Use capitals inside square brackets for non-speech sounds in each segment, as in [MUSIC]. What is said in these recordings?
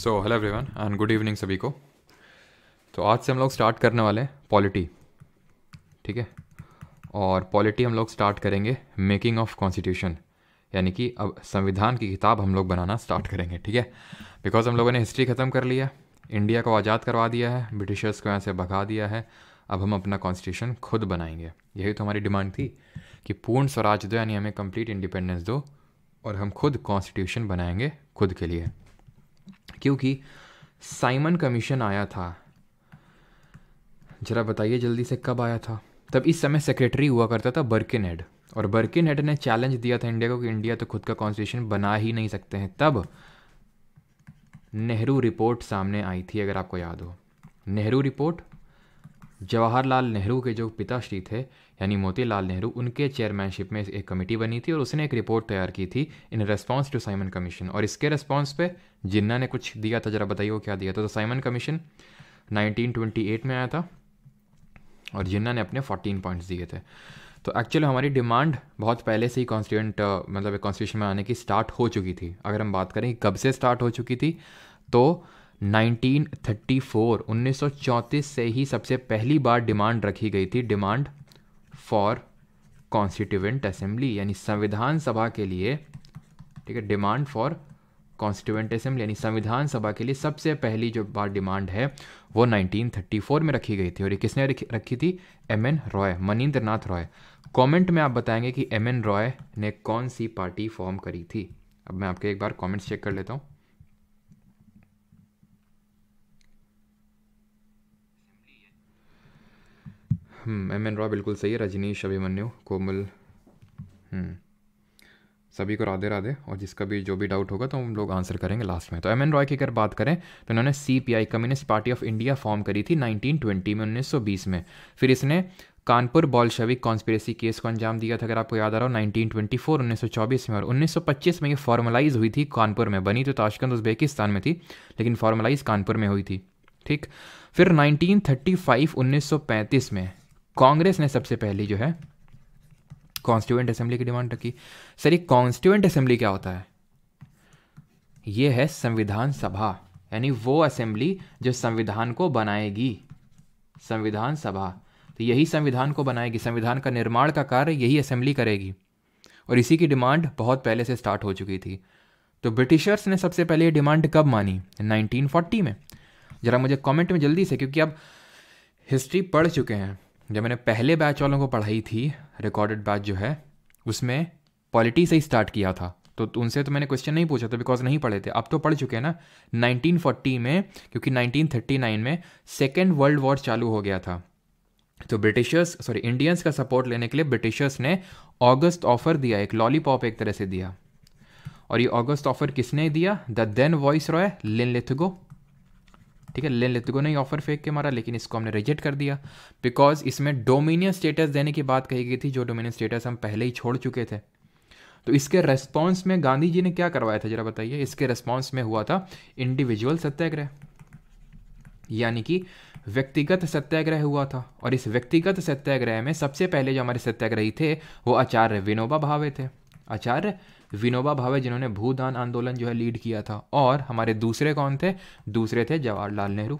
So hello everyone and good evening सभी को तो आज से हम लोग स्टार्ट करने वाले हैं पॉलिटी ठीक है और पॉलिटी हम लोग स्टार्ट करेंगे मेकिंग ऑफ कॉन्स्टिट्यूशन यानी कि अब संविधान की किताब हम लोग बनाना स्टार्ट करेंगे ठीक है बिकॉज हम लोगों ने हिस्ट्री ख़त्म कर लिया इंडिया को आज़ाद करवा दिया है ब्रिटिशर्स को यहाँ से भगा दिया है अब हम अपना कॉन्स्टिट्यूशन खुद बनाएंगे यही तो हमारी डिमांड थी कि पूर्ण स्वराज दो यानी हमें कंप्लीट इंडिपेंडेंस दो और हम खुद कॉन्स्टिट्यूशन बनाएंगे खुद के लिए क्योंकि साइमन कमीशन आया था जरा बताइए जल्दी से कब आया था तब इस समय सेक्रेटरी हुआ करता था बर्किन हेड और बर्किन हेड ने चैलेंज दिया था इंडिया को कि इंडिया तो खुद का कॉन्स्टिट्यूशन बना ही नहीं सकते हैं तब नेहरू रिपोर्ट सामने आई थी अगर आपको याद हो नेहरू रिपोर्ट जवाहरलाल नेहरू के जो पिताश्री थे यानी मोतीलाल नेहरू उनके चेयरमैनशिप में एक कमेटी बनी थी और उसने एक रिपोर्ट तैयार की थी in response to Simon commission और इसके रेस्पॉन्स पे जिन्ना ने कुछ दिया था जरा बताइए वो क्या दिया था तो साइमन कमीशन 1928 में आया था और जिन्ना ने अपने 14 पॉइंट्स दिए थे तो एक्चुअली हमारी डिमांड बहुत पहले से ही कॉन्स्टिट्यूंट मतलब कॉन्स्टिट्यूशन में आने की स्टार्ट हो चुकी थी अगर हम बात करें कब से स्टार्ट हो चुकी थी तो 1934 1934 से ही सबसे पहली बार डिमांड रखी गई थी डिमांड फॉर कॉन्स्टिट्यूएंट असेंबली यानी संविधान सभा के लिए ठीक है डिमांड फॉर कॉन्स्टिट्यूएंट असेंबली यानी संविधान सभा के लिए सबसे पहली जो बार डिमांड है वो 1934 में रखी गई थी और ये किसने रखी थी M N Roy Manindra Nath Roy comment में आप बताएंगे कि एम एन रॉय ने कौन सी पार्टी फॉर्म करी थी अब मैं आपके एक बार कमेंट्स चेक कर लेता हूँ हम्म, एम एन रॉय बिल्कुल सही है रजनीश अभिमन्यु कोमल हम्म, सभी को राधे राधे और जिसका भी जो भी डाउट होगा तो हम लोग आंसर करेंगे लास्ट में तो एम एन रॉय की अगर बात करें तो इन्होंने C P I communist party of India form करी थी 1920 में 1920 में फिर इसने कानपुर शविक कॉन्स्पिरेसी केस को अंजाम दिया था अगर आपको याद आ रहा हो 1924, 1924 में और 1925 में ये फॉर्मलाइज हुई थी कानपुर में बनी तो ताशकंद उज्बेकिस्तान में थी लेकिन फॉर्मलाइज कानपुर में हुई थी ठीक फिर 1935, 1935 में कांग्रेस ने सबसे पहली जो है कॉन्स्टिट्यूंट असेंबली की डिमांड रखी सर ये कॉन्स्टिट्यूंट असेंबली क्या होता है ये है संविधान सभा यानी वो असेंबली जो संविधान को बनाएगी संविधान सभा तो यही संविधान को बनाएगी संविधान का निर्माण का कार्य यही असेंबली करेगी और इसी की डिमांड बहुत पहले से स्टार्ट हो चुकी थी तो ब्रिटिशर्स ने सबसे पहले ये डिमांड कब मानी 1940 में ज़रा मुझे कमेंट में जल्दी से क्योंकि अब हिस्ट्री पढ़ चुके हैं जब मैंने पहले बैच वालों को पढ़ाई थी रिकॉर्डेड बैच जो है उसमें पॉलिटी से ही स्टार्ट किया था तो उनसे तो मैंने क्वेश्चन नहीं पूछा था बिकॉज नहीं पढ़े थे अब तो पढ़ चुके हैं ना 1940 में क्योंकि 1939 में सेकेंड वर्ल्ड वॉर चालू हो गया था तो ब्रिटिशर्स सॉरी इंडियंस का सपोर्ट लेने के लिए ब्रिटिशर्स ने ऑगस्ट ऑफर दिया एक लॉलीपॉप एक तरह से दिया और ये ऑगस्ट ऑफर किसने दिया the then viceroy Linlithgow ठीक है ले लेते को नहीं ऑफर फेंक के मारा लेकिन इसको हमने रिजेक्ट कर दिया बिकॉज इसमें डोमिनियन स्टेटस देने की बात कही गई थी जो डोमिनियन स्टेटस हम पहले ही छोड़ चुके थे तो इसके रेस्पॉन्स में गांधी जी ने क्या करवाया था जरा बताइए इसके रेस्पॉन्स में हुआ था इंडिविजुअल सत्याग्रह यानी कि व्यक्तिगत सत्याग्रह हुआ था और इस व्यक्तिगत सत्याग्रह में सबसे पहले जो हमारे सत्याग्रही थे वो आचार्य विनोबा भावे थे आचार्य विनोबा भावे जिन्होंने भूदान आंदोलन जो है लीड किया था और हमारे दूसरे कौन थे दूसरे थे जवाहरलाल नेहरू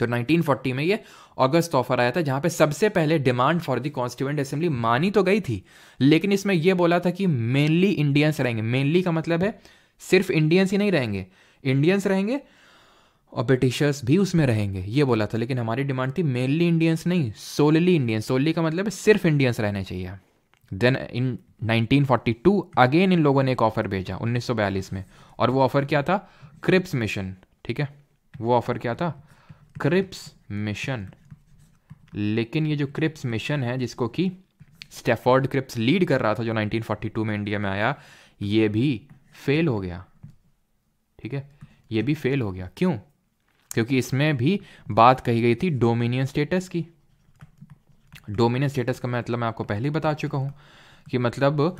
तो 1940 में ये अगस्त ऑफर आया था जहां पे सबसे पहले demand for the constituent assembly मानी तो गई थी लेकिन इसमें यह बोला था कि मेनली इंडियंस रहेंगे मेनली का मतलब है सिर्फ इंडियंस ही नहीं रहेंगे इंडियंस रहेंगे और ब्रिटिशर्स भी उसमें रहेंगे ये बोला था लेकिन हमारी डिमांड थी मेनली इंडियंस नहीं सोलली इंडियंस सोलली का मतलब सिर्फ इंडियंस रहने चाहिए देन इन 1942 अगेन इन लोगों ने एक ऑफर भेजा 1942 में और वो ऑफर क्या था क्रिप्स मिशन ठीक है वो ऑफर क्या था क्रिप्स मिशन लेकिन ये जो क्रिप्स मिशन है जिसको कि स्टेफोर्ड क्रिप्स लीड कर रहा था जो 1942 में इंडिया में आया ये भी फेल हो गया ठीक है ये भी फेल हो गया क्यों क्योंकि इसमें भी बात कही गई थी डोमिनियन स्टेटस की डोमिनेंट स्टेटस का मतलब मैं आपको पहले ही बता चुका हूँ कि मतलब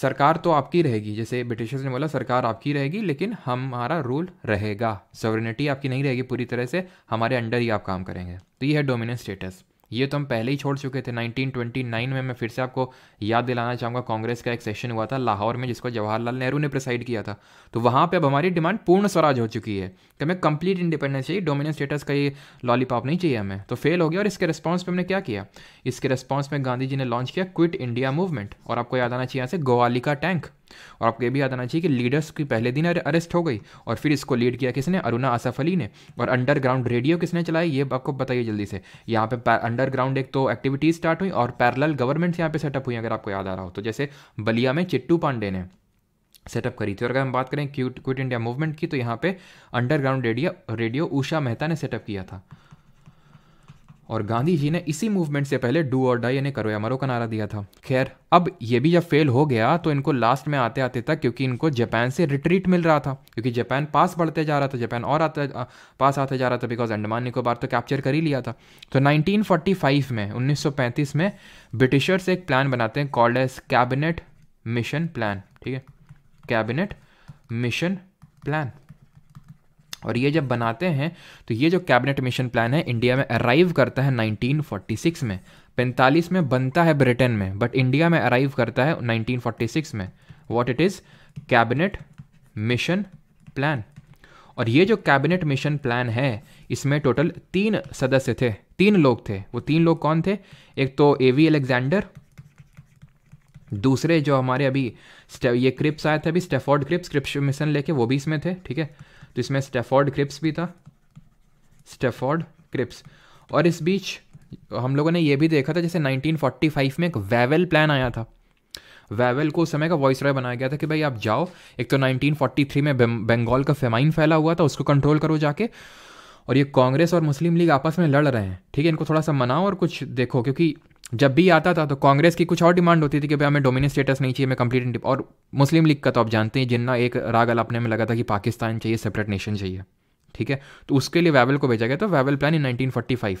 सरकार तो आपकी रहेगी जैसे ब्रिटिशर्स ने बोला सरकार आपकी रहेगी लेकिन हमारा रूल रहेगा सॉवरेनिटी आपकी नहीं रहेगी पूरी तरह से हमारे अंडर ही आप काम करेंगे तो ये है डोमिनेंट स्टेटस ये तो हम पहले ही छोड़ चुके थे 1929 में मैं फिर से आपको याद दिलाना चाहूँगा कांग्रेस का एक सेशन हुआ था लाहौर में जिसको जवाहरलाल नेहरू ने प्रिसाइड किया था तो वहाँ पे अब हमारी डिमांड पूर्ण स्वराज हो चुकी है कि हमें कंप्लीट इंडिपेंडेंस चाहिए डोमिनियन स्टेटस का ये लॉलीपॉप नहीं चाहिए हमें तो फेल हो गया और इसके रिस्पॉन्स पर हमने क्या किया इसके रिस्पॉन्स में गांधी जी ने लॉन्च किया क्विट इंडिया मूवमेंट और आपको याद आना चाहिए यहाँ से गोवालिका टैंक और आपको ये भी याद आना चाहिए कि लीडर्स की पहले दिन अरेस्ट हो गई और फिर इसको लीड किया किसने अरुणा आसफ अली ने और अंडरग्राउंड रेडियो किसने चलाई ये आपको बताइए जल्दी से यहाँ पे अंडरग्राउंड एक तो एक्टिविटीज स्टार्ट हुई और पैरल गवर्नमेंट्स यहाँ पे सेटअप हुई अगर आपको याद आ रहा हो तो जैसे बलिया में चिट्टू पांडे ने सेटअप करी थी और अगर हम बात करें क्यूट क्विट इंडिया मूवमेंट की तो यहाँ पे underground radio radio Usha Mehta ने सेटअप किया था और गांधी जी ने इसी मूवमेंट से पहले डू और डाई यानी करो या मरो का नारा दिया था खैर अब ये भी जब फेल हो गया तो इनको लास्ट में आते आते तक क्योंकि इनको जापान से रिट्रीट मिल रहा था क्योंकि जापान पास बढ़ते जा रहा था जापान और आते पास आते जा रहा था बिकॉज अंडमान निकोबार तो कैप्चर कर ही लिया था तो 1945 में 1935 में ब्रिटिशर्स एक प्लान बनाते हैं called as cabinet mission plan ठीक है कैबिनेट मिशन प्लान और ये जब बनाते हैं तो ये जो कैबिनेट मिशन प्लान है इंडिया में अराइव करता है 1946 में 45 में बनता है ब्रिटेन में बट इंडिया में अराइव करता है 1946 में what it is cabinet mission plan और ये जो कैबिनेट मिशन प्लान है इसमें टोटल तीन सदस्य थे तीन लोग थे वो तीन लोग कौन थे एक तो ए वी दूसरे जो हमारे अभी ये क्रिप्स आए थे अभी स्टेफोर्ड क्रिप्स क्रिप्स मिशन लेके वो भी इसमें थे ठीक है तो इसमें स्टेफोर्ड क्रिप्स भी था स्टेफोर्ड क्रिप्स और इस बीच हम लोगों ने यह भी देखा था जैसे 1945 में एक वेवेल प्लान आया था वेवेल को उस समय का वॉइस रॉय बनाया गया था कि भाई आप जाओ एक तो 1943 में बंगाल का फेमाइन फैला हुआ था उसको कंट्रोल करो जाके और ये कांग्रेस और मुस्लिम लीग आपस में लड़ रहे हैं ठीक है इनको थोड़ा सा मनाओ और कुछ देखो क्योंकि जब भी आता था तो कांग्रेस की कुछ और डिमांड होती थी कि भाई हमें डोमिनेट स्टेटस नहीं चाहिए हमें कंप्लीट और मुस्लिम लीग का तो आप जानते हैं जिन्ना एक राग अपने में लगा था कि पाकिस्तान चाहिए सेपरेट नेशन चाहिए ठीक है तो उसके लिए वैवल को भेजा गया था वैवल प्लान इन 1945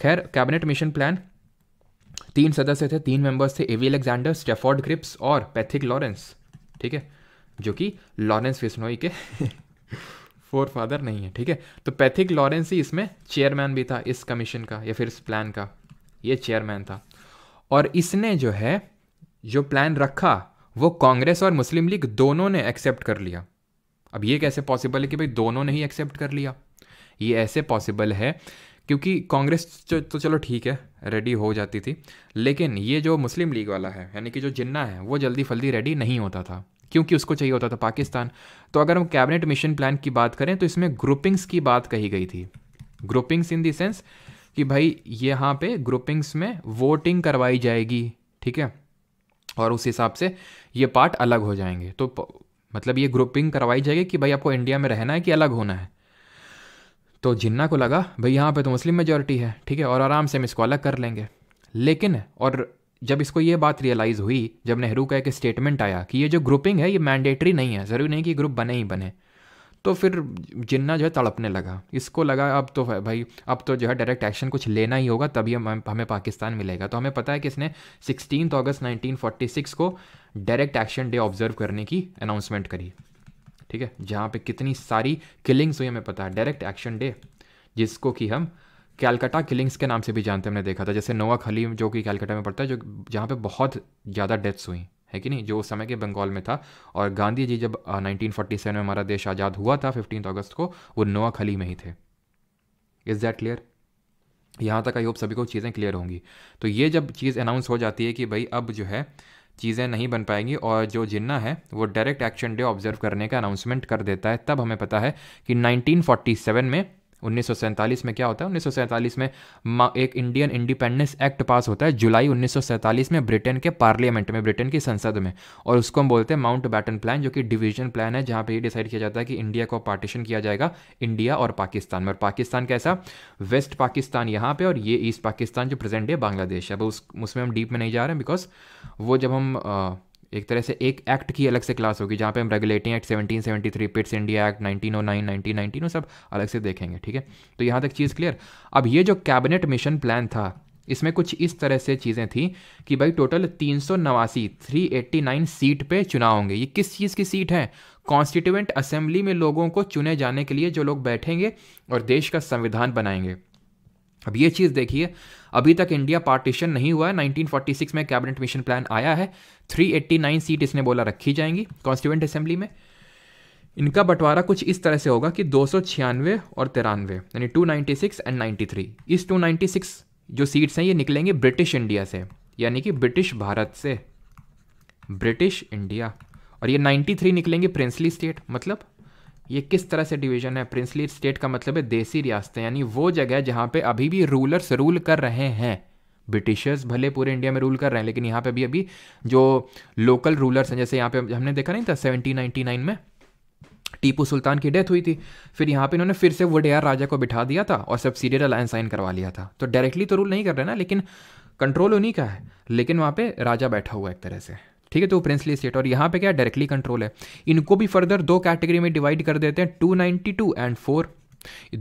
खैर कैबिनेट मिशन प्लान तीन सदस्य थे तीन मेंबर्स थे एवी अलेक्जेंडर स्टेफोर्ड ग्रिप्स और पैथिक लॉरेंस ठीक है जो कि लॉरेंस फिस्नोई के फोर फादर नहीं है ठीक है तो पैथिक लॉरेंस ही इसमें चेयरमैन भी था इस कमीशन का या फिर इस प्लान का ये चेयरमैन था और इसने जो है जो प्लान रखा वो कांग्रेस और मुस्लिम लीग दोनों ने एक्सेप्ट कर लिया अब ये कैसे पॉसिबल है कि भाई दोनों ने ही एक्सेप्ट कर लिया ये ऐसे पॉसिबल है क्योंकि कांग्रेस तो, तो चलो ठीक है रेडी हो जाती थी लेकिन ये जो मुस्लिम लीग वाला है यानी कि जो जिन्ना है वो जल्दी फल्दी रेडी नहीं होता था क्योंकि उसको चाहिए होता था पाकिस्तान तो अगर हम कैबिनेट मिशन प्लान की बात करें तो इसमें ग्रुपिंग्स की बात कही गई थी ग्रुपिंग्स इन देंस कि भाई यहाँ पे ग्रुपिंग्स में वोटिंग करवाई जाएगी ठीक है और उस हिसाब से ये पार्ट अलग हो जाएंगे तो मतलब ये ग्रुपिंग करवाई जाएगी कि भाई आपको इंडिया में रहना है कि अलग होना है तो जिन्ना को लगा भाई यहाँ पे तो मुस्लिम मेजोरिटी है ठीक है और आराम से हम इसको अलग कर लेंगे लेकिन और जब इसको ये बात रियलाइज़ हुई जब नेहरू का एक स्टेटमेंट आया कि ये जो ग्रुपिंग है ये मैंडेटरी नहीं है ज़रूरी नहीं कि ग्रुप बने ही बने तो फिर जिन्ना जो है तड़पने लगा इसको लगा अब तो भाई अब तो जो है डायरेक्ट एक्शन कुछ लेना ही होगा तभी हम हमें पाकिस्तान मिलेगा तो हमें पता है कि इसने सिक्सटीन अगस्त नाइनटीन को डायरेक्ट एक्शन डे ऑब्जर्व करने की अनाउंसमेंट करी ठीक है जहाँ पर कितनी सारी किलिंग्स हुई हमें पता है डायरेक्ट एक्शन डे जिसको कि हम कैलकाटा किलिंग्स के नाम से भी जानते हमने देखा था जैसे नोवा खलीम जो कि कैलकाटा में पड़ता है जो जहाँ पे बहुत ज़्यादा डेथ्स हुई है कि नहीं जो उस समय के बंगाल में था और गांधी जी जब नाइनटीन फोर्टी सेवन में हमारा देश आज़ाद हुआ था फिफ्टीन अगस्त को वो नोआखली में ही थे इज़ दैट क्लियर यहाँ तक आई होप सभी को चीज़ें क्लियर होंगी तो ये जब चीज़ अनाउंस हो जाती है कि भाई अब जो है चीज़ें नहीं बन पाएंगी और जो जिन्ना है वो डायरेक्ट एक्शन डे ऑब्जर्व करने का अनाउंसमेंट कर देता है तब हमें पता है कि 1947 में उन्नीस में क्या होता है उन्नीस में एक इंडियन इंडिपेंडेंस एक्ट पास होता है जुलाई उन्नीस में ब्रिटेन के पार्लियामेंट में ब्रिटेन की संसद में और उसको हम बोलते हैं माउंट बैटन प्लान जो कि डिवीजन प्लान है जहाँ पे ये डिसाइड किया जाता है कि इंडिया को पार्टीशन किया जाएगा इंडिया और पाकिस्तान में और पाकिस्तान कैसा वेस्ट पाकिस्तान यहाँ पर और ये ईस्ट पाकिस्तान जो प्रेजेंट है बांग्लादेश अब उस उसमें हम डीप में नहीं जा रहे हैं बिकॉज वो जब हम आ, एक तरह से एक एक्ट की अलग से क्लास होगी जहाँ पे हम regulating act 1773 Pitt's India act 1909 1919 सब अलग से देखेंगे ठीक है तो यहाँ तक चीज़ क्लियर अब ये जो कैबिनेट मिशन प्लान था इसमें कुछ इस तरह से चीज़ें थी कि भाई टोटल तीन सौ नवासी थ्री एट्टी नाइन सीट पे चुनाव होंगे ये किस चीज़ की सीट है कॉन्स्टिट्यूएंट असेंबली में लोगों को चुने जाने के लिए जो लोग बैठेंगे और देश का संविधान बनाएंगे अब ये चीज़ देखिए अभी तक इंडिया पार्टीशन नहीं हुआ है 1946 में कैबिनेट मिशन प्लान आया है 389 सीट इसने बोला रखी जाएंगी कॉन्स्टिट्यूंट असेंबली में इनका बंटवारा कुछ इस तरह से होगा कि दो और तिरानवे यानी 296 एंड 93 इस 296 जो सीट्स हैं ये निकलेंगे ब्रिटिश इंडिया से यानी कि ब्रिटिश भारत से ब्रिटिश इंडिया और ये 93 निकलेंगे प्रिंसली स्टेट मतलब ये किस तरह से डिवीजन है प्रिंसली स्टेट का मतलब है देसी रियासतें यानी वो जगह जहाँ पे अभी भी रूलर्स रूल कर रहे हैं ब्रिटिशर्स भले पूरे इंडिया में रूल कर रहे हैं लेकिन यहाँ पे भी अभी जो लोकल रूलर्स हैं जैसे यहाँ पे हमने देखा नहीं था सेवनटीन नाइन में टीपू सुल्तान की डेथ हुई थी फिर यहाँ पे इन्होंने फिर से वोडेयार राजा को बिठा दिया था और सब सीरियर अलायंस साइन करवा लिया था तो डायरेक्टली तो रूल नहीं कर रहे ना लेकिन कंट्रोल उन्हीं का है लेकिन वहाँ पे राजा बैठा हुआ एक तरह से ठीक है तो प्रिंसली स्टेट और यहाँ पे क्या डायरेक्टली कंट्रोल है इनको भी फर्दर दो कैटेगरी में डिवाइड कर देते हैं two ninety two and four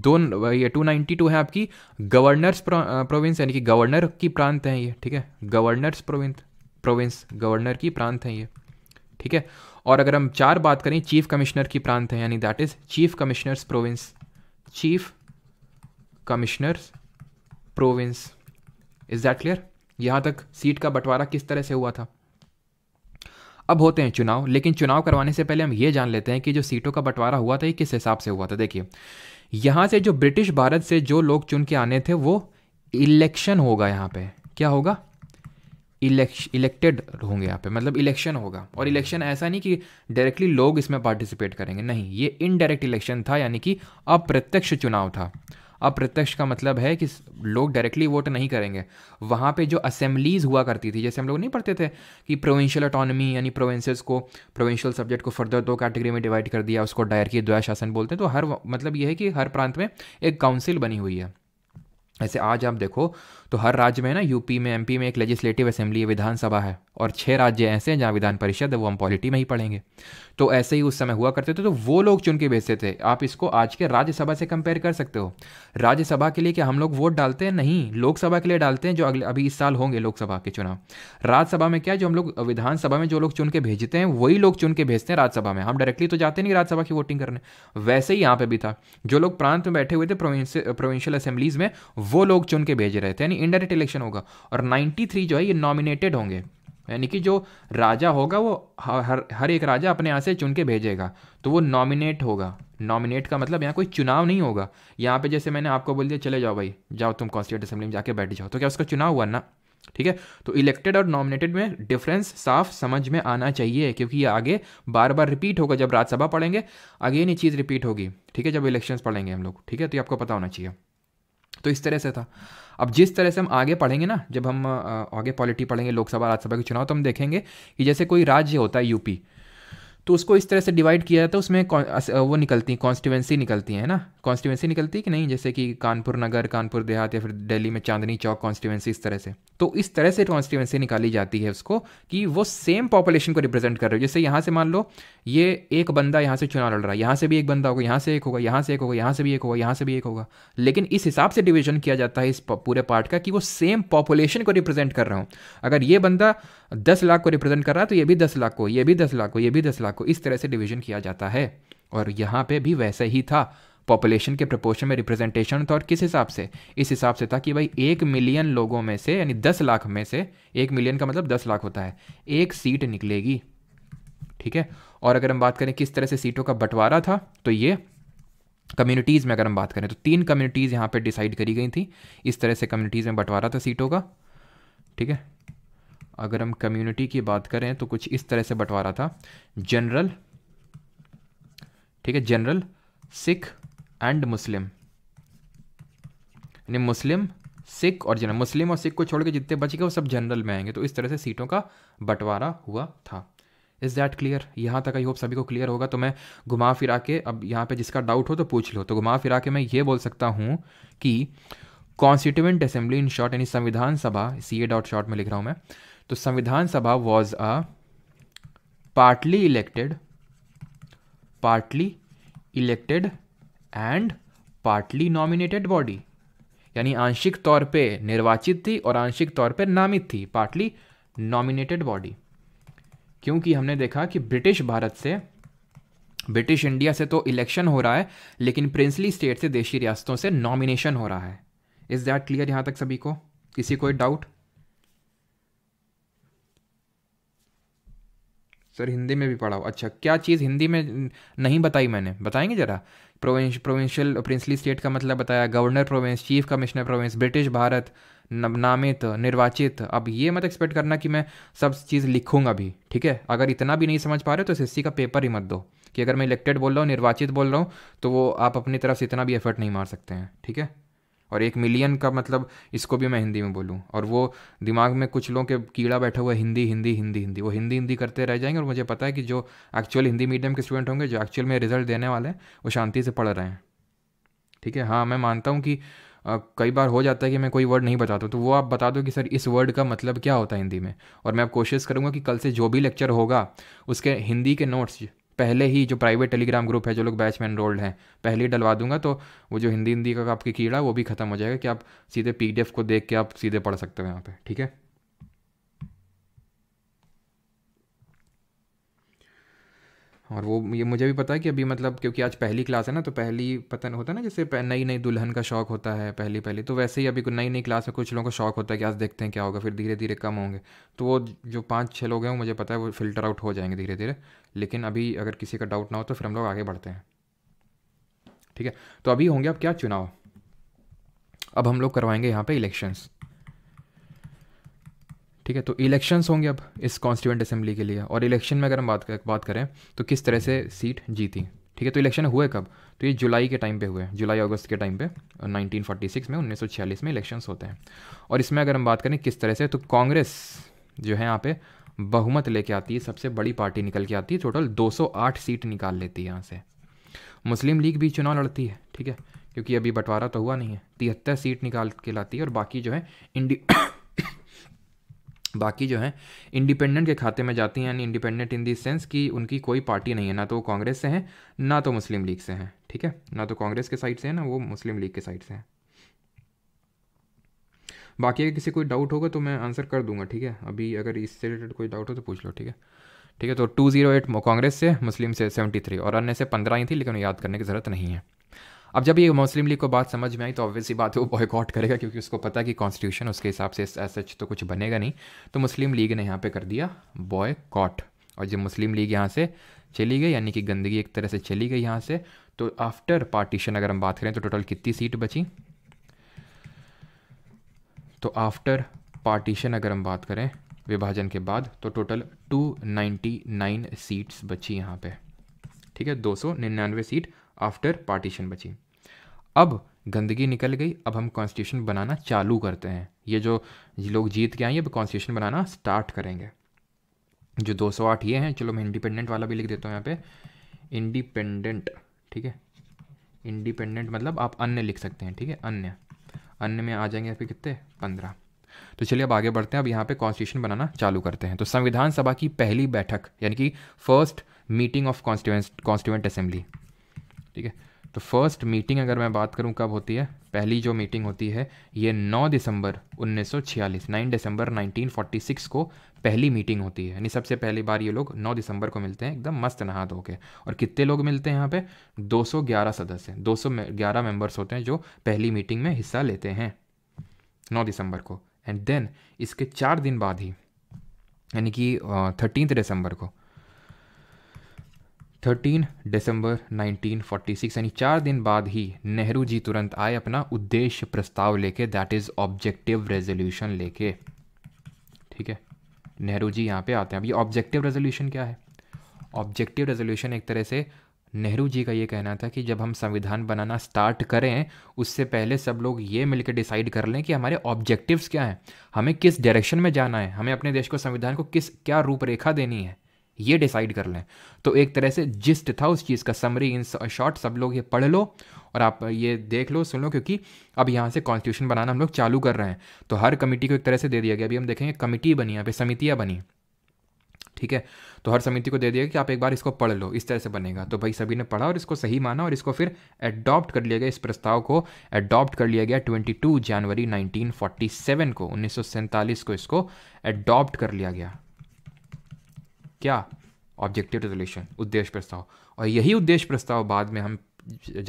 दो ये टू नाइन्टी टू है आपकी गवर्नर्स प्रोविंस यानी कि गवर्नर की प्रांत है ये ठीक है गवर्नर्स प्रोविंस प्रोविंस गवर्नर की प्रांत है ये ठीक है और अगर हम चार बात करें चीफ कमिश्नर की प्रांत है यानी that is chief commissioners province chief commissioners province is that clear यहां तक सीट का बंटवारा किस तरह से हुआ था अब होते हैं चुनाव लेकिन चुनाव करवाने से पहले हम ये जान लेते हैं कि जो सीटों का बंटवारा हुआ था ये किस हिसाब से हुआ था देखिए यहाँ से जो ब्रिटिश भारत से जो लोग चुन के आने थे वो इलेक्शन होगा यहाँ पे क्या होगा इलेक्टेड होंगे यहाँ पे मतलब इलेक्शन होगा और इलेक्शन ऐसा नहीं कि डायरेक्टली लोग इसमें पार्टिसिपेट करेंगे नहीं ये इनडायरेक्ट इलेक्शन था यानी कि अप्रत्यक्ष चुनाव था अप्रत्यक्ष का मतलब है कि लोग डायरेक्टली वोट नहीं करेंगे वहाँ पे जो असेंबलीज हुआ करती थी जैसे हम लोग नहीं पढ़ते थे कि प्रोविंशियल अटोनमी यानी प्रोविंसेस को प्रोविंशियल सब्जेक्ट को फर्दर दो कैटेगरी में डिवाइड कर दिया उसको डायर की द्वया शासन बोलते हैं तो हर मतलब ये है कि हर प्रांत में एक काउंसिल बनी हुई है ऐसे आज आप देखो तो हर राज्य में ना यूपी में एमपी में एक लेजिस्लेटिव असेंबली विधानसभा है और छह राज्य ऐसे हैं जहाँ विधान परिषद है वो हम पॉलिटी में ही पढ़ेंगे तो ऐसे ही उस समय हुआ करते थे तो वो लोग चुन के भेजते थे आप इसको आज के राज्यसभा से कंपेयर कर सकते हो राज्यसभा के लिए क्या हम लोग वोट डालते हैं नहीं लोकसभा के लिए डालते हैं जो अगले अभी इस साल होंगे लोकसभा के चुनाव राज्यसभा में क्या जो हम लोग विधानसभा में जो लोग चुन के भेजते हैं वही लोग चुन के भेजते हैं राज्यसभा में हम डायरेक्टली तो जाते नहीं राज्यसभा की वोटिंग करने वैसे ही यहाँ पे भी था जो लोग प्रांत में बैठे हुए थे प्रोविंशियल असेंबलीज में वो लोग चुन के भेज रहे थे यानी इनडायरेक्ट इलेक्शन होगा और 93 जो है ये नॉमिनेटेड होंगे यानी कि जो राजा होगा वो हर हर एक राजा अपने यहाँ से चुन के भेजेगा तो वो नॉमिनेट होगा नॉमिनेट का मतलब यहाँ कोई चुनाव नहीं होगा यहाँ पे जैसे मैंने आपको बोल दिया चले जाओ भाई जाओ तुम कॉन्स्टिट्यूट असेंबली में जाके बैठ जाओ तो क्या उसका चुनाव हुआ ना ठीक है तो इलेक्टेड और नॉमिनेटेड में डिफरेंस साफ समझ में आना चाहिए क्योंकि ये आगे बार बार रिपीट होगा जब राज्यसभा पढ़ेंगे अगेन ये चीज़ रिपीट होगी ठीक है जब इलेक्शंस पढ़ेंगे हम लोग ठीक है तो ये आपको पता होना चाहिए तो इस तरह से था अब जिस तरह से हम आगे पढ़ेंगे ना जब हम आगे पॉलिटी पढ़ेंगे लोकसभा राज्यसभा के चुनाव तो हम देखेंगे कि जैसे कोई राज्य होता है यूपी तो उसको इस तरह से डिवाइड किया जाता है उसमें वो निकलती हैं कॉन्स्टिट्यूंसी निकलती है ना कॉन्स्टिट्यूंसी निकलती है कि नहीं जैसे कि कानपुर नगर कानपुर देहात या फिर दिल्ली में चांदनी चौक कॉन्स्टिट्यूंसी इस तरह से तो इस तरह से कॉन्स्टिट्यूंसी निकाली जाती है उसको कि वो सेम पॉपुलेशन को रिप्रेजेंट कर रहे हो जैसे यहाँ से मान लो ये एक बंदा यहाँ से चुनाव लड़ रहा है यहाँ से भी एक बंदा होगा यहाँ से एक होगा यहाँ से एक होगा यहाँ से भी एक होगा यहाँ से भी एक होगा लेकिन इस हिसाब से डिविजन किया जाता है इस पूरे पार्ट का कि वो सेम पॉपुलेशन को रिप्रेजेंट कर रहा हूँ अगर ये बंदा दस लाख को रिप्रेजेंट कर रहा है तो ये भी दस लाख को ये भी दस लाख को ये भी दस लाख को इस तरह से डिवीजन किया जाता है और यहाँ पे भी वैसे ही था पॉपुलेशन के प्रपोर्शन में रिप्रेजेंटेशन था और किस हिसाब से इस हिसाब से था कि भाई एक मिलियन लोगों में से यानी दस लाख में से एक मिलियन का मतलब दस लाख होता है एक सीट निकलेगी ठीक है और अगर हम बात करें किस तरह से सीटों का बंटवारा था तो ये कम्युनिटीज़ में अगर हम बात करें तो तीन कम्युनिटीज़ यहाँ पर डिसाइड करी गई थी इस तरह से कम्युनिटीज़ में बंटवारा था सीटों का ठीक है अगर हम कम्युनिटी की बात करें तो कुछ इस तरह से बंटवारा था जनरल ठीक है जनरल सिख एंड मुस्लिम यानी मुस्लिम सिख और जनरल मुस्लिम और सिख को छोड़ के जितने बच गए वो सब जनरल में आएंगे तो इस तरह से सीटों का बंटवारा हुआ था इज़ दैट क्लियर यहाँ तक आई होप सभी को क्लियर होगा तो मैं घुमा फिरा के अब यहाँ पे जिसका डाउट हो तो पूछ लो तो घुमा फिरा के मैं ये बोल सकता हूँ कि कॉन्स्टिट्यूंट असेंबली इन शॉर्ट यानी संविधान सभा सी ए डॉट शॉर्ट में लिख रहा हूँ मैं तो संविधान सभा was a partly elected partly elected and partly nominated body यानी आंशिक तौर पे निर्वाचित थी और आंशिक तौर पे नामित थी पार्टली नॉमिनेटेड बॉडी क्योंकि हमने देखा कि ब्रिटिश भारत से ब्रिटिश इंडिया से तो इलेक्शन हो रहा है लेकिन प्रिंसली स्टेट से देशी रियासतों से नॉमिनेशन हो रहा है इज़ दैट क्लियर यहाँ तक सभी को किसी कोई डाउट सर हिंदी में भी पढ़ाओ अच्छा क्या चीज़ हिंदी में नहीं बताई मैंने बताएंगे ज़रा प्रोविंश प्रोविंशियल प्रिंसली स्टेट का मतलब बताया governor province chief commissioner province British भारत नामित निर्वाचित अब ये मत एक्सपेक्ट करना कि मैं सब चीज़ लिखूंगा भी ठीक है अगर इतना भी नहीं समझ पा रहे हो तो एस का पेपर ही मत दो कि अगर मैं इलेक्टेड बोल रहा हूँ निर्वाचित बोल रहा हूँ तो वो आप अपनी तरफ से इतना भी एफर्ट नहीं मार सकते हैं ठीक है और एक मिलियन का मतलब इसको भी मैं हिंदी में बोलूँ और वो दिमाग में कुछ लोगों के कीड़ा बैठा हुआ हिंदी हिंदी हिंदी हिंदी वो हिंदी हिंदी करते रह जाएंगे और मुझे पता है कि जो एक्चुअल हिंदी मीडियम के स्टूडेंट होंगे जो एक्चुअल में रिजल्ट देने वाले हैं वो शांति से पढ़ रहे हैं ठीक है हाँ मैं मानता हूँ कि कई बार हो जाता है कि मैं कोई वर्ड नहीं बताता तो वो आप बता दो कि सर इस वर्ड का मतलब क्या होता है हिंदी में और मैं अब कोशिश करूँगा कि कल से जो भी लेक्चर होगा उसके हिंदी के नोट्स पहले ही जो प्राइवेट टेलीग्राम ग्रुप है जो लोग बैच में एनरोल्ड हैं पहले ही डलवा दूंगा तो वो जो हिंदी हिंदी का आपकी कीड़ा वो भी खत्म हो जाएगा कि आप सीधे पी को देख के आप सीधे पढ़ सकते हो यहाँ पर ठीक है और वो ये मुझे भी पता है कि अभी मतलब क्योंकि आज पहली क्लास है ना तो पहली पता होता है ना जैसे नई नई दुल्हन का शौक होता है पहली पहली तो वैसे ही अभी नई नई क्लास में कुछ लोगों का शौक होता है कि आज देखते हैं क्या होगा फिर धीरे धीरे कम होंगे तो वो जो पाँच छः लोग हैं वो मुझे पता है वो फिल्टर आउट हो जाएंगे धीरे धीरे लेकिन अभी अगर किसी का डाउट ना हो तो फिर हम लोग आगे बढ़ते हैं ठीक है तो अभी होंगे अब क्या चुनाव अब हम लोग करवाएंगे यहाँ पे इलेक्शंस ठीक है तो इलेक्शंस होंगे अब इस कॉन्स्टिट्यूंट असेंबली के लिए और इलेक्शन में अगर हम बात कर, बात करें तो किस तरह से सीट जीती ठीक है तो इलेक्शन हुए कब तो ये जुलाई के टाइम पे हुए जुलाई अगस्त के टाइम पे 1946 में 1946 में इलेक्शंस होते हैं और इसमें अगर हम बात करें किस तरह से तो कांग्रेस जो है यहाँ पे बहुमत लेके आती है सबसे बड़ी पार्टी निकल के आती है टोटल 208 सीट निकाल लेती है यहाँ से मुस्लिम लीग भी चुनाव लड़ती है ठीक है क्योंकि अभी बंटवारा तो हुआ नहीं है तिहत्तर सीट निकाल के लाती है और बाकी जो है इंडिया बाकी जो है इंडिपेंडेंट के खाते में जाती हैं यानी इंडिपेंडेंट इन दी सेंस कि उनकी कोई पार्टी नहीं है ना तो वो कांग्रेस से हैं ना तो मुस्लिम लीग से हैं ठीक है ना तो कांग्रेस के साइड से हैं ना वो मुस्लिम लीग के साइड से हैं बाकी अगर किसी कोई डाउट होगा तो मैं आंसर कर दूंगा ठीक है अभी अगर इससे रिलेटेड कोई डाउट हो तो पूछ लो ठीक है ठीक है तो टू जीरो एट कांग्रेस से मुस्लिम से सेवेंटी थ्री और अन्य से पंद्रह ही थी लेकिन याद करने की ज़रूरत नहीं है अब जब ये मुस्लिम लीग को बात समझ में आई तो ऑब्वियसली बात है वो बॉयकॉट करेगा क्योंकि उसको पता है कि कॉन्स्टिट्यूशन उसके हिसाब से सच तो कुछ बनेगा नहीं तो मुस्लिम लीग ने यहाँ पे कर दिया बॉयकॉट और जब मुस्लिम लीग यहाँ से चली गई यानी कि गंदगी एक तरह से चली गई यहाँ से तो आफ्टर पार्टीशन अगर हम बात करें तो टोटल कितनी सीट बची तो आफ्टर पार्टीशन अगर हम बात करें विभाजन के बाद तो टोटल 299 सीट्स बची यहाँ पे ठीक है 299 सीट आफ्टर पार्टीशन बची अब गंदगी निकल गई अब हम कॉन्स्टिट्यूशन बनाना चालू करते हैं ये जो लोग जीत के आए अब कॉन्स्टिट्यूशन बनाना स्टार्ट करेंगे जो 208 ये हैं चलो मैं इंडिपेंडेंट वाला भी लिख देता हूँ यहाँ पे इंडिपेंडेंट ठीक है इंडिपेंडेंट मतलब आप अन्य लिख सकते हैं ठीक है अन्य अन्य में आ जाएंगे फिर कितने पंद्रह तो चलिए अब आगे बढ़ते हैं अब यहाँ पे कॉन्स्टिट्यूशन बनाना चालू करते हैं तो संविधान सभा की पहली बैठक यानी कि first meeting of constituent constituent assembly ठीक है तो फर्स्ट मीटिंग अगर मैं बात करूं कब होती है पहली जो मीटिंग होती है ये 9 दिसंबर 1946 9 दिसंबर 1946 को पहली मीटिंग होती है यानी सबसे पहली बार ये लोग 9 दिसंबर को मिलते हैं एकदम मस्त नहा धो के और कितने लोग मिलते हैं यहाँ पे 211 सदस्य 211 मेंबर्स होते हैं जो पहली मीटिंग में हिस्सा लेते हैं नौ दिसंबर को एंड देन इसके चार दिन बाद ही यानी कि थर्टीन दिसंबर को थर्टीन दिसंबर 1946 यानी चार दिन बाद ही नेहरू जी तुरंत आए अपना उद्देश्य प्रस्ताव लेके दैट इज़ ऑब्जेक्टिव रेजोल्यूशन लेके ठीक है नेहरू जी यहाँ पे आते हैं अब ये ऑब्जेक्टिव रेजोल्यूशन क्या है ऑब्जेक्टिव रेजोल्यूशन एक तरह से नेहरू जी का ये कहना था कि जब हम संविधान बनाना स्टार्ट करें उससे पहले सब लोग ये मिलकर डिसाइड कर लें कि हमारे ऑब्जेक्टिव्स क्या हैं हमें किस डायरेक्शन में जाना है हमें अपने देश को संविधान को किस क्या रूपरेखा देनी है ये डिसाइड कर लें तो एक तरह से जिस्ट था उस चीज़ का समरी इन शॉर्ट सब लोग ये पढ़ लो और आप ये देख लो सुन लो क्योंकि अब यहाँ से कॉन्स्टिट्यूशन बनाना हम लोग चालू कर रहे हैं तो हर कमेटी को एक तरह से दे दिया गया अभी हम देखेंगे कमेटी बनी यहाँ पे समितियाँ बनी ठीक है तो हर समिति को दे दिया कि आप एक बार इसको पढ़ लो इस तरह से बनेगा तो भाई सभी ने पढ़ा और इसको सही माना और इसको फिर एडॉप्ट कर लिया गया इस प्रस्ताव को एडॉप्ट कर लिया गया 22 जनवरी 1947 को उन्नीस को इसको एडॉप्ट कर लिया गया क्या ऑब्जेक्टिव रेजोल्यूशन उद्देश्य प्रस्ताव और यही उद्देश्य प्रस्ताव बाद में हम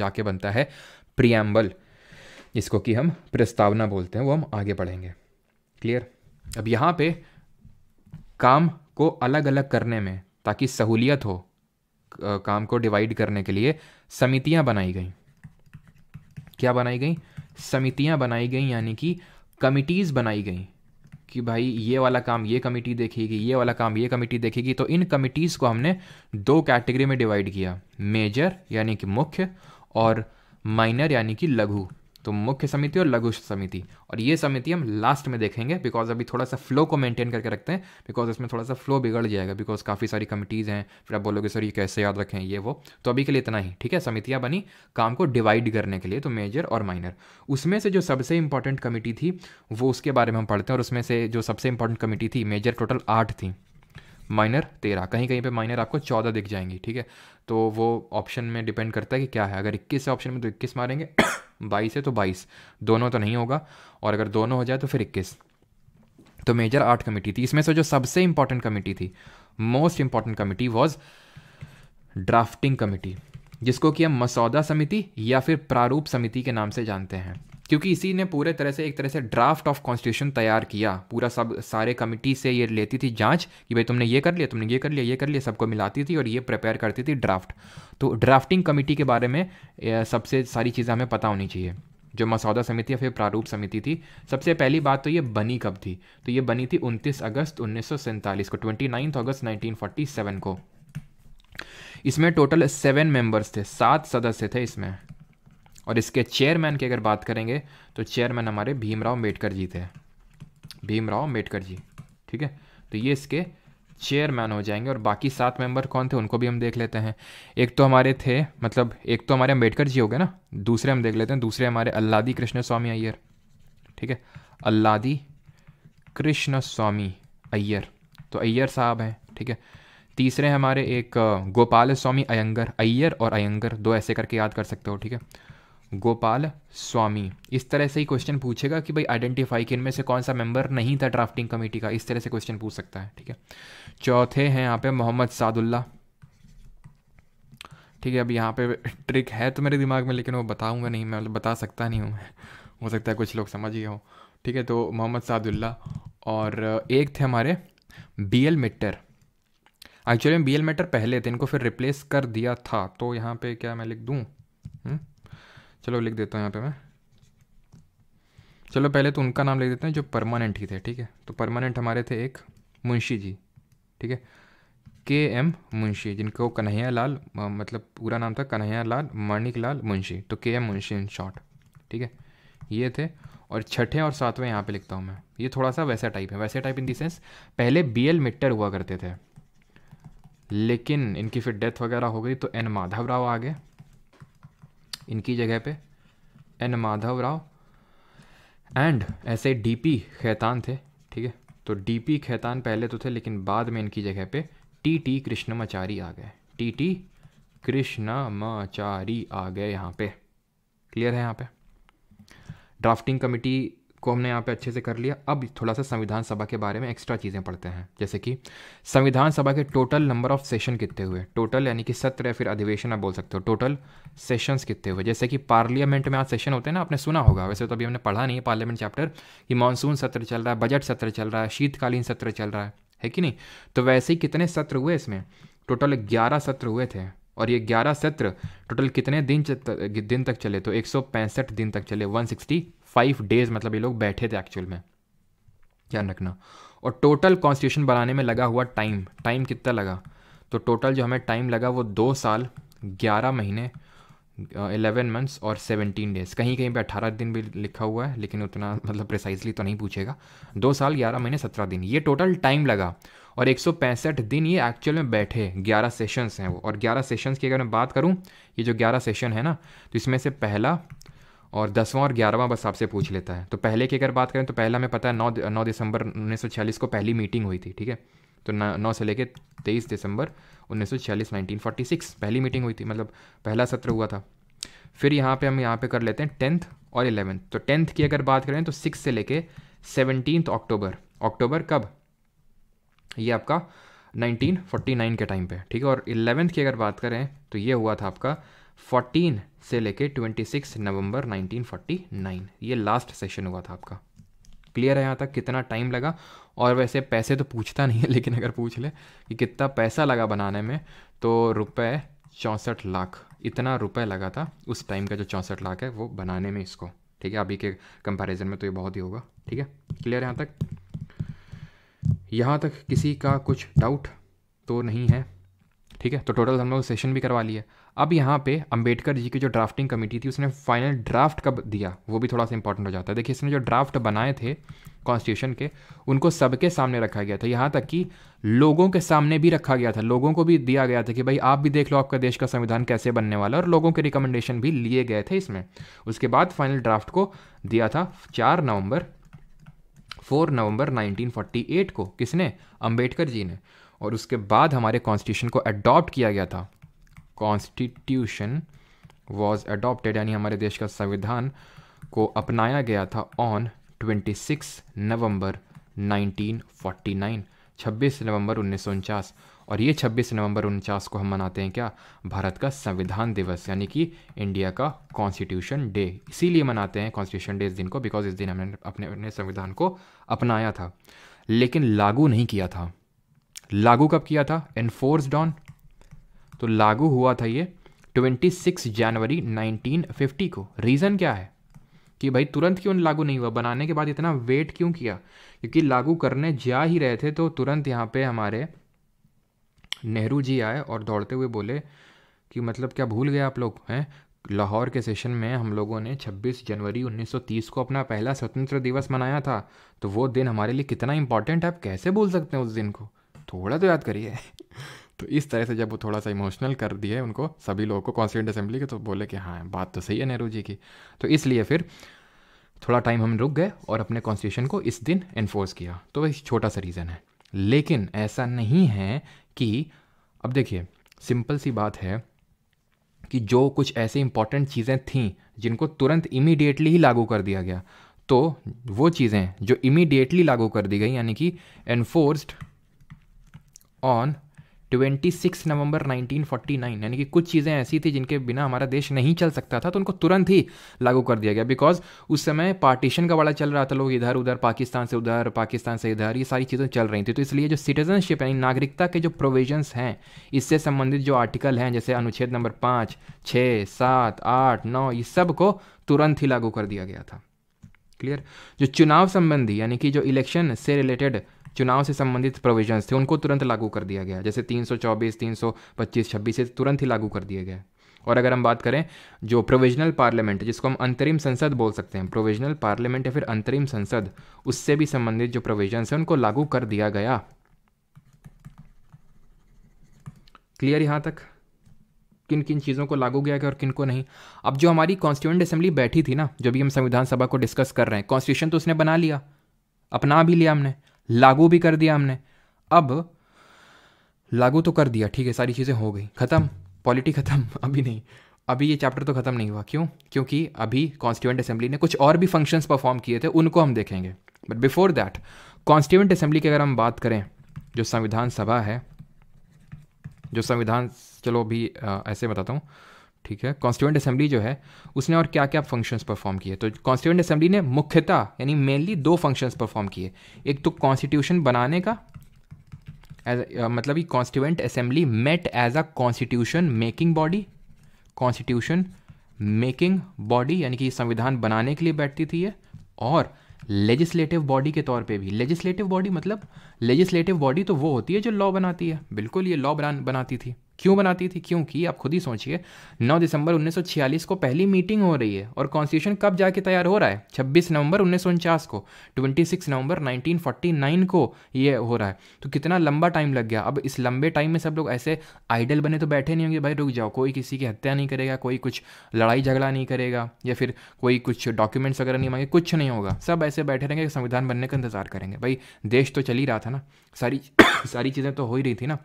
जाके बनता है प्रियम्बल जिसको कि हम प्रस्तावना बोलते हैं वो हम आगे बढ़ेंगे क्लियर अब यहाँ पे काम को अलग अलग करने में ताकि सहूलियत हो काम को डिवाइड करने के लिए समितियाँ बनाई गई क्या बनाई गई समितियाँ बनाई गई यानी कि कमिटीज़ बनाई गई कि भाई ये वाला काम ये कमेटी देखेगी ये वाला काम ये कमेटी देखेगी तो इन कमिटीज़ को हमने दो कैटेगरी में डिवाइड किया मेजर यानी कि मुख्य और माइनर यानी कि लघु तो मुख्य समिति और लघु समिति और ये समिति हम लास्ट में देखेंगे बिकॉज अभी थोड़ा सा फ्लो को मेंटेन करके रखते हैं बिकॉज इसमें थोड़ा सा फ्लो बिगड़ जाएगा बिकॉज काफ़ी सारी कमिटीज़ हैं फिर आप बोलोगे सर ये कैसे याद रखें ये वो तो अभी के लिए इतना ही ठीक है समितियाँ बनी काम को डिवाइड करने के लिए तो मेजर और माइनर उसमें से जो सबसे इंपॉर्टेंट कमिटी थी वो उसके बारे में हम पढ़ते हैं और उसमें से जो सबसे इंपॉर्टेंट कमेटी थी मेजर टोटल आठ थी माइनर तेरह कहीं कहीं पे माइनर आपको चौदह दिख जाएंगी ठीक है तो वो ऑप्शन में डिपेंड करता है कि क्या है अगर 21 है ऑप्शन में तो 21 मारेंगे 22 [COUGHS] है तो 22 दोनों तो नहीं होगा और अगर दोनों हो जाए तो फिर 21 तो मेजर आर्ट कमेटी थी इसमें से जो सबसे इंपॉर्टेंट कमेटी थी most important committee was drafting committee जिसको कि हम मसौदा समिति या फिर प्रारूप समिति के नाम से जानते हैं क्योंकि इसी ने पूरे तरह से एक तरह से ड्राफ्ट ऑफ कॉन्स्टिट्यूशन तैयार किया पूरा सब सारे कमिटी से ये लेती थी जांच कि भाई तुमने ये कर लिया तुमने ये कर लिया ये कर लिया सबको मिलाती थी और ये प्रिपेयर करती थी ड्राफ्ट तो ड्राफ्टिंग कमेटी के बारे में सबसे सारी चीज़ें हमें पता होनी चाहिए जो मसौदा समिति या फिर प्रारूप समिति थी सबसे पहली बात तो ये बनी कब थी तो ये बनी थी 29 अगस्त उन्नीस को ट्वेंटी अगस्त नाइनटीन को इसमें टोटल सेवन मेंबर्स थे सात सदस्य थे इसमें और इसके चेयरमैन की अगर बात करेंगे तो चेयरमैन हमारे भीमराव अम्बेडकर जी थे भीमराव अम्बेडकर जी ठीक है तो ये इसके चेयरमैन हो जाएंगे और बाकी सात मेंबर कौन थे उनको भी हम देख लेते हैं एक तो हमारे थे मतलब एक तो हमारे अम्बेडकर जी हो गए ना दूसरे हम देख लेते हैं दूसरे हमारे अल्लादी कृष्ण स्वामी अय्यर ठीक है अल्लादी कृष्ण स्वामी अय्यर तो अय्यर साहब हैं ठीक है तीसरे हमारे एक गोपाल स्वामी अयंगर अय्यर और अयंगर दो ऐसे करके याद कर सकते हो ठीक है गोपाल स्वामी इस तरह से ही क्वेश्चन पूछेगा कि भाई आइडेंटिफाई कि इनमें से कौन सा मेंबर नहीं था ड्राफ्टिंग कमेटी का इस तरह से क्वेश्चन पूछ सकता है ठीक है चौथे हैं यहाँ पे मोहम्मद सादुल्ला ठीक है अब यहाँ पे ट्रिक है तो मेरे दिमाग में लेकिन वो बताऊँगा नहीं मैं बता सकता नहीं हूँ हो सकता है कुछ लोग समझ गए हो ठीक है तो मोहम्मद सादुल्ला और एक थे हमारे B L Mitter actually B L Mitter पहले थे इनको फिर रिप्लेस कर दिया था तो यहाँ पे क्या मैं लिख दूँ चलो लिख देता हूँ यहाँ पे मैं चलो पहले तो उनका नाम लिख देते हैं जो परमानेंट ही थे ठीक है तो परमानेंट हमारे थे एक मुंशी जी ठीक है के एम मुंशी जिनको कन्हैया लाल मतलब पूरा नाम था कन्हैया लाल माणिक लाल मुंशी तो के एम मुंशी इन शॉर्ट ठीक है ये थे और छठे और सातवें यहाँ पे लिखता हूँ मैं ये थोड़ा सा वैसा टाइप है वैसे टाइप इन दी सेंस पहले बी एल मिट्टर हुआ करते थे लेकिन इनकी फिर डेथ वगैरह हो गई तो एन माधव राव आ गए इनकी जगह पे एन माधव राव एंड ऐसे डीपी खैतान थे ठीक है तो डीपी खैतान पहले तो थे लेकिन बाद में इनकी जगह पे टी टी कृष्णमाचारी आ गए टी टी कृष्णमाचारी आ गए यहाँ पे क्लियर है यहाँ पे ड्राफ्टिंग कमेटी को हमने यहाँ पे अच्छे से कर लिया अब थोड़ा सा संविधान सभा के बारे में एक्स्ट्रा चीज़ें पढ़ते हैं जैसे कि संविधान सभा के टोटल नंबर ऑफ सेशन कितने हुए टोटल यानी कि सत्र या फिर अधिवेशन आप बोल सकते हो टोटल सेशंस कितने हुए जैसे कि पार्लियामेंट में आज सेशन होते हैं ना आपने सुना होगा वैसे तो अभी हमने पढ़ा नहीं है पार्लियामेंट चैप्टर कि मानसून सत्र चल रहा है बजट सत्र चल रहा है शीतकालीन सत्र चल रहा है है कि नहीं तो वैसे ही कितने सत्र हुए इसमें टोटल ग्यारह सत्र हुए थे और ये 11 सत्र टोटल कितने दिन दिन तक चले तो 165 दिन तक चले 160 फाइव डेज मतलब ये लोग बैठे थे एक्चुअल में ध्यान रखना और टोटल कॉन्स्टिट्यूशन बनाने में लगा हुआ टाइम टाइम कितना लगा तो टोटल जो हमें टाइम लगा वो दो साल ग्यारह महीने इलेवन मंथ्स और सेवनटीन डेज कहीं कहीं पे अट्ठारह दिन भी लिखा हुआ है लेकिन उतना मतलब प्रिसाइसली तो नहीं पूछेगा दो साल ग्यारह महीने सत्रह दिन ये टोटल टाइम लगा और एक सौ पैंसठ दिन ये एक्चुअल में बैठे ग्यारह सेशंस हैं वो और ग्यारह सेशंस की अगर मैं बात करूँ ये जो ग्यारह सेशन है ना तो इसमें से पहला और दसवां और ग्यारहवां बस आपसे पूछ लेता है तो पहले की अगर बात करें तो पहला हमें पता है नौ नौ दिसंबर उन्नीस को पहली मीटिंग हुई थी ठीक है तो नौ से लेकर तेईस दिसंबर फोर्टी सिक्स पहली मीटिंग हुई थी मतलब पहला सत्र हुआ था फिर यहाँ पे हम यहाँ पे कर लेते हैं टेंथ और इलेवेंथ तो टेंथ की अगर बात करें तो सिक्स से लेके सेवनटीन अक्टूबर अक्टूबर कब ये आपका 1949 के टाइम पे ठीक है और इलेवेंथ की अगर बात करें तो ये हुआ था आपका 14 से लेके 26 नवंबर 1949 ये लास्ट सेशन हुआ था आपका क्लियर है यहाँ तक कितना टाइम लगा और वैसे पैसे तो पूछता नहीं है [LAUGHS] लेकिन अगर पूछ ले कि कितना पैसा लगा बनाने में तो रुपए चौंसठ लाख इतना रुपए लगा था उस टाइम का जो चौंसठ लाख है वो बनाने में इसको ठीक है अभी के कंपैरिजन में तो ये बहुत ही होगा ठीक है क्लियर है यहाँ तक यहाँ तक किसी का कुछ डाउट तो नहीं है ठीक है तो टोटल हम लोग सेशन भी करवा लिया अब यहाँ पे अंबेडकर जी की जो ड्राफ्टिंग कमेटी थी उसने फाइनल ड्राफ्ट कब दिया वो भी थोड़ा सा इंपॉर्टेंट हो जाता है देखिए इसने जो ड्राफ्ट बनाए थे कॉन्स्टिट्यूशन के उनको सबके सामने रखा गया था यहाँ तक कि लोगों के सामने भी रखा गया था लोगों को भी दिया गया था कि भाई आप भी देख लो आपका देश का संविधान कैसे बनने वाला और लोगों के रिकमेंडेशन भी लिए गए थे इसमें उसके बाद फाइनल ड्राफ्ट को दिया था चार नवंबर फोर नवंबर 1948 को किसने अंबेडकर जी ने और उसके बाद हमारे कॉन्स्टिट्यूशन को अडॉप्ट किया गया था कॉन्स्टिट्यूशन वॉज अडोप्टेड यानी हमारे देश का संविधान को अपनाया गया था ऑन 26 नवंबर 1949 26 नवंबर उन्नीस और ये 26 नवंबर उनचास को हम मनाते हैं क्या भारत का संविधान दिवस यानी कि इंडिया का कॉन्स्टिट्यूशन डे इसीलिए मनाते हैं कॉन्स्टिट्यूशन डे इस दिन को बिकॉज इस दिन हमने अपने अपने संविधान को अपनाया था लेकिन लागू नहीं किया था लागू कब किया था एनफोर्सड ऑन तो लागू हुआ था ये 26 जनवरी 1950 को रीज़न क्या है कि भाई तुरंत क्यों लागू नहीं हुआ बनाने के बाद इतना वेट क्यों किया क्योंकि लागू करने जा ही रहे थे तो तुरंत यहाँ पे हमारे नेहरू जी आए और दौड़ते हुए बोले कि मतलब क्या भूल गए आप लोग हैं लाहौर के सेशन में हम लोगों ने 26 जनवरी 1930 को अपना पहला स्वतंत्र दिवस मनाया था तो वो दिन हमारे लिए कितना इंपॉर्टेंट है आप कैसे भूल सकते हैं उस दिन को थोड़ा तो याद करिए तो इस तरह से जब वो थोड़ा सा इमोशनल कर दिए उनको सभी लोगों को कॉन्स्टिट्यूंट असेंबली के तो बोले कि हाँ बात तो सही है नेहरू जी की तो इसलिए फिर थोड़ा टाइम हम रुक गए और अपने कॉन्स्टिट्यूशन को इस दिन इन्फोर्स किया तो वह छोटा सा रीज़न है लेकिन ऐसा नहीं है कि अब देखिए सिंपल सी बात है कि जो कुछ ऐसे इंपॉर्टेंट चीज़ें थीं जिनको तुरंत इमीडिएटली ही लागू कर दिया गया तो वो चीज़ें जो इमीडिएटली लागू कर दी गई यानी कि एनफोर्स्ड ऑन 26 नवंबर 1949 यानी कि कुछ चीज़ें ऐसी थी जिनके बिना हमारा देश नहीं चल सकता था तो उनको तुरंत ही लागू कर दिया गया बिकॉज उस समय पार्टीशन का वाला चल रहा था लोग इधर उधर पाकिस्तान से उधर पाकिस्तान से इधर ये सारी चीज़ें चल रही थी तो इसलिए जो सिटीजनशिप यानी नागरिकता के जो प्रोविजन्स हैं इससे संबंधित जो आर्टिकल हैं जैसे अनुच्छेद नंबर पाँच छः सात आठ नौ ये सब को तुरंत ही लागू कर दिया गया था क्लियर जो चुनाव संबंधी यानी कि जो इलेक्शन से रिलेटेड चुनाव से संबंधित प्रोविजन्स थे उनको तुरंत लागू कर दिया गया जैसे 324, 325, 26 से तुरंत ही लागू कर दिए गए और अगर हम बात करें जो प्रोविजनल पार्लियामेंट जिसको हम अंतरिम संसद बोल सकते हैं प्रोविजनल पार्लियामेंट या फिर अंतरिम संसद उससे भी संबंधित जो प्रोविजन है उनको लागू कर दिया गया क्लियर यहाँ तक किन किन चीज़ों को लागू किया गया और किन को नहीं अब जो हमारी कॉन्स्टिट्यूंट असेंबली बैठी थी ना जो भी हम संविधान सभा को डिस्कस कर रहे हैं कॉन्स्टिट्यूशन तो उसने बना लिया अपना भी लिया हमने लागू भी कर दिया हमने अब लागू तो कर दिया ठीक है सारी चीज़ें हो गई ख़त्म पॉलिटी ख़त्म [LAUGHS] अभी नहीं अभी ये चैप्टर तो ख़त्म नहीं हुआ क्यों क्योंकि अभी कॉन्स्टिट्यूंट असेंबली ने कुछ और भी फंक्शंस परफॉर्म किए थे उनको हम देखेंगे but before that constituent assembly की अगर हम बात करें जो संविधान सभा है जो संविधान चलो अभी ऐसे बताता हूँ ठीक है कॉन्स्टिट्यूंट असेंबली जो है उसने और क्या क्या फंक्शंस परफॉर्म किए तो कॉन्स्टिट्यूंट असेंबली ने मुख्यतः यानी मेनली दो फंक्शंस परफॉर्म किए एक तो कॉन्स्टिट्यूशन बनाने का एज मतलब ये constituent assembly met as a constitution making body constitution making body यानी कि संविधान बनाने के लिए बैठती थी ये और लेजिस्लेटिव बॉडी के तौर पे भी लेजिस्लेटिव बॉडी मतलब लेजिस्लेटिव बॉडी तो वो होती है जो लॉ बनाती है बिल्कुल ये लॉ बना बनाती थी क्यों बनाती थी क्योंकि आप खुद ही सोचिए 9 दिसंबर 1946 को पहली मीटिंग हो रही है और कॉन्स्टिट्यूशन कब जाके तैयार हो रहा है 26 नवंबर उन्नीस को 26 नवंबर 1949 को ये हो रहा है तो कितना लंबा टाइम लग गया अब इस लंबे टाइम में सब लोग ऐसे आइडल बने तो बैठे नहीं होंगे भाई रुक जाओ कोई किसी की हत्या नहीं करेगा कोई कुछ लड़ाई झगड़ा नहीं करेगा या फिर कोई कुछ डॉक्यूमेंट्स वगैरह नहीं मांगे कुछ नहीं होगा सब ऐसे बैठे रहेंगे संविधान बनने का इंतजार करेंगे भाई देश तो चल ही रहा था ना सारी [COUGHS] सारी चीज़ें तो हो ही रही थी ना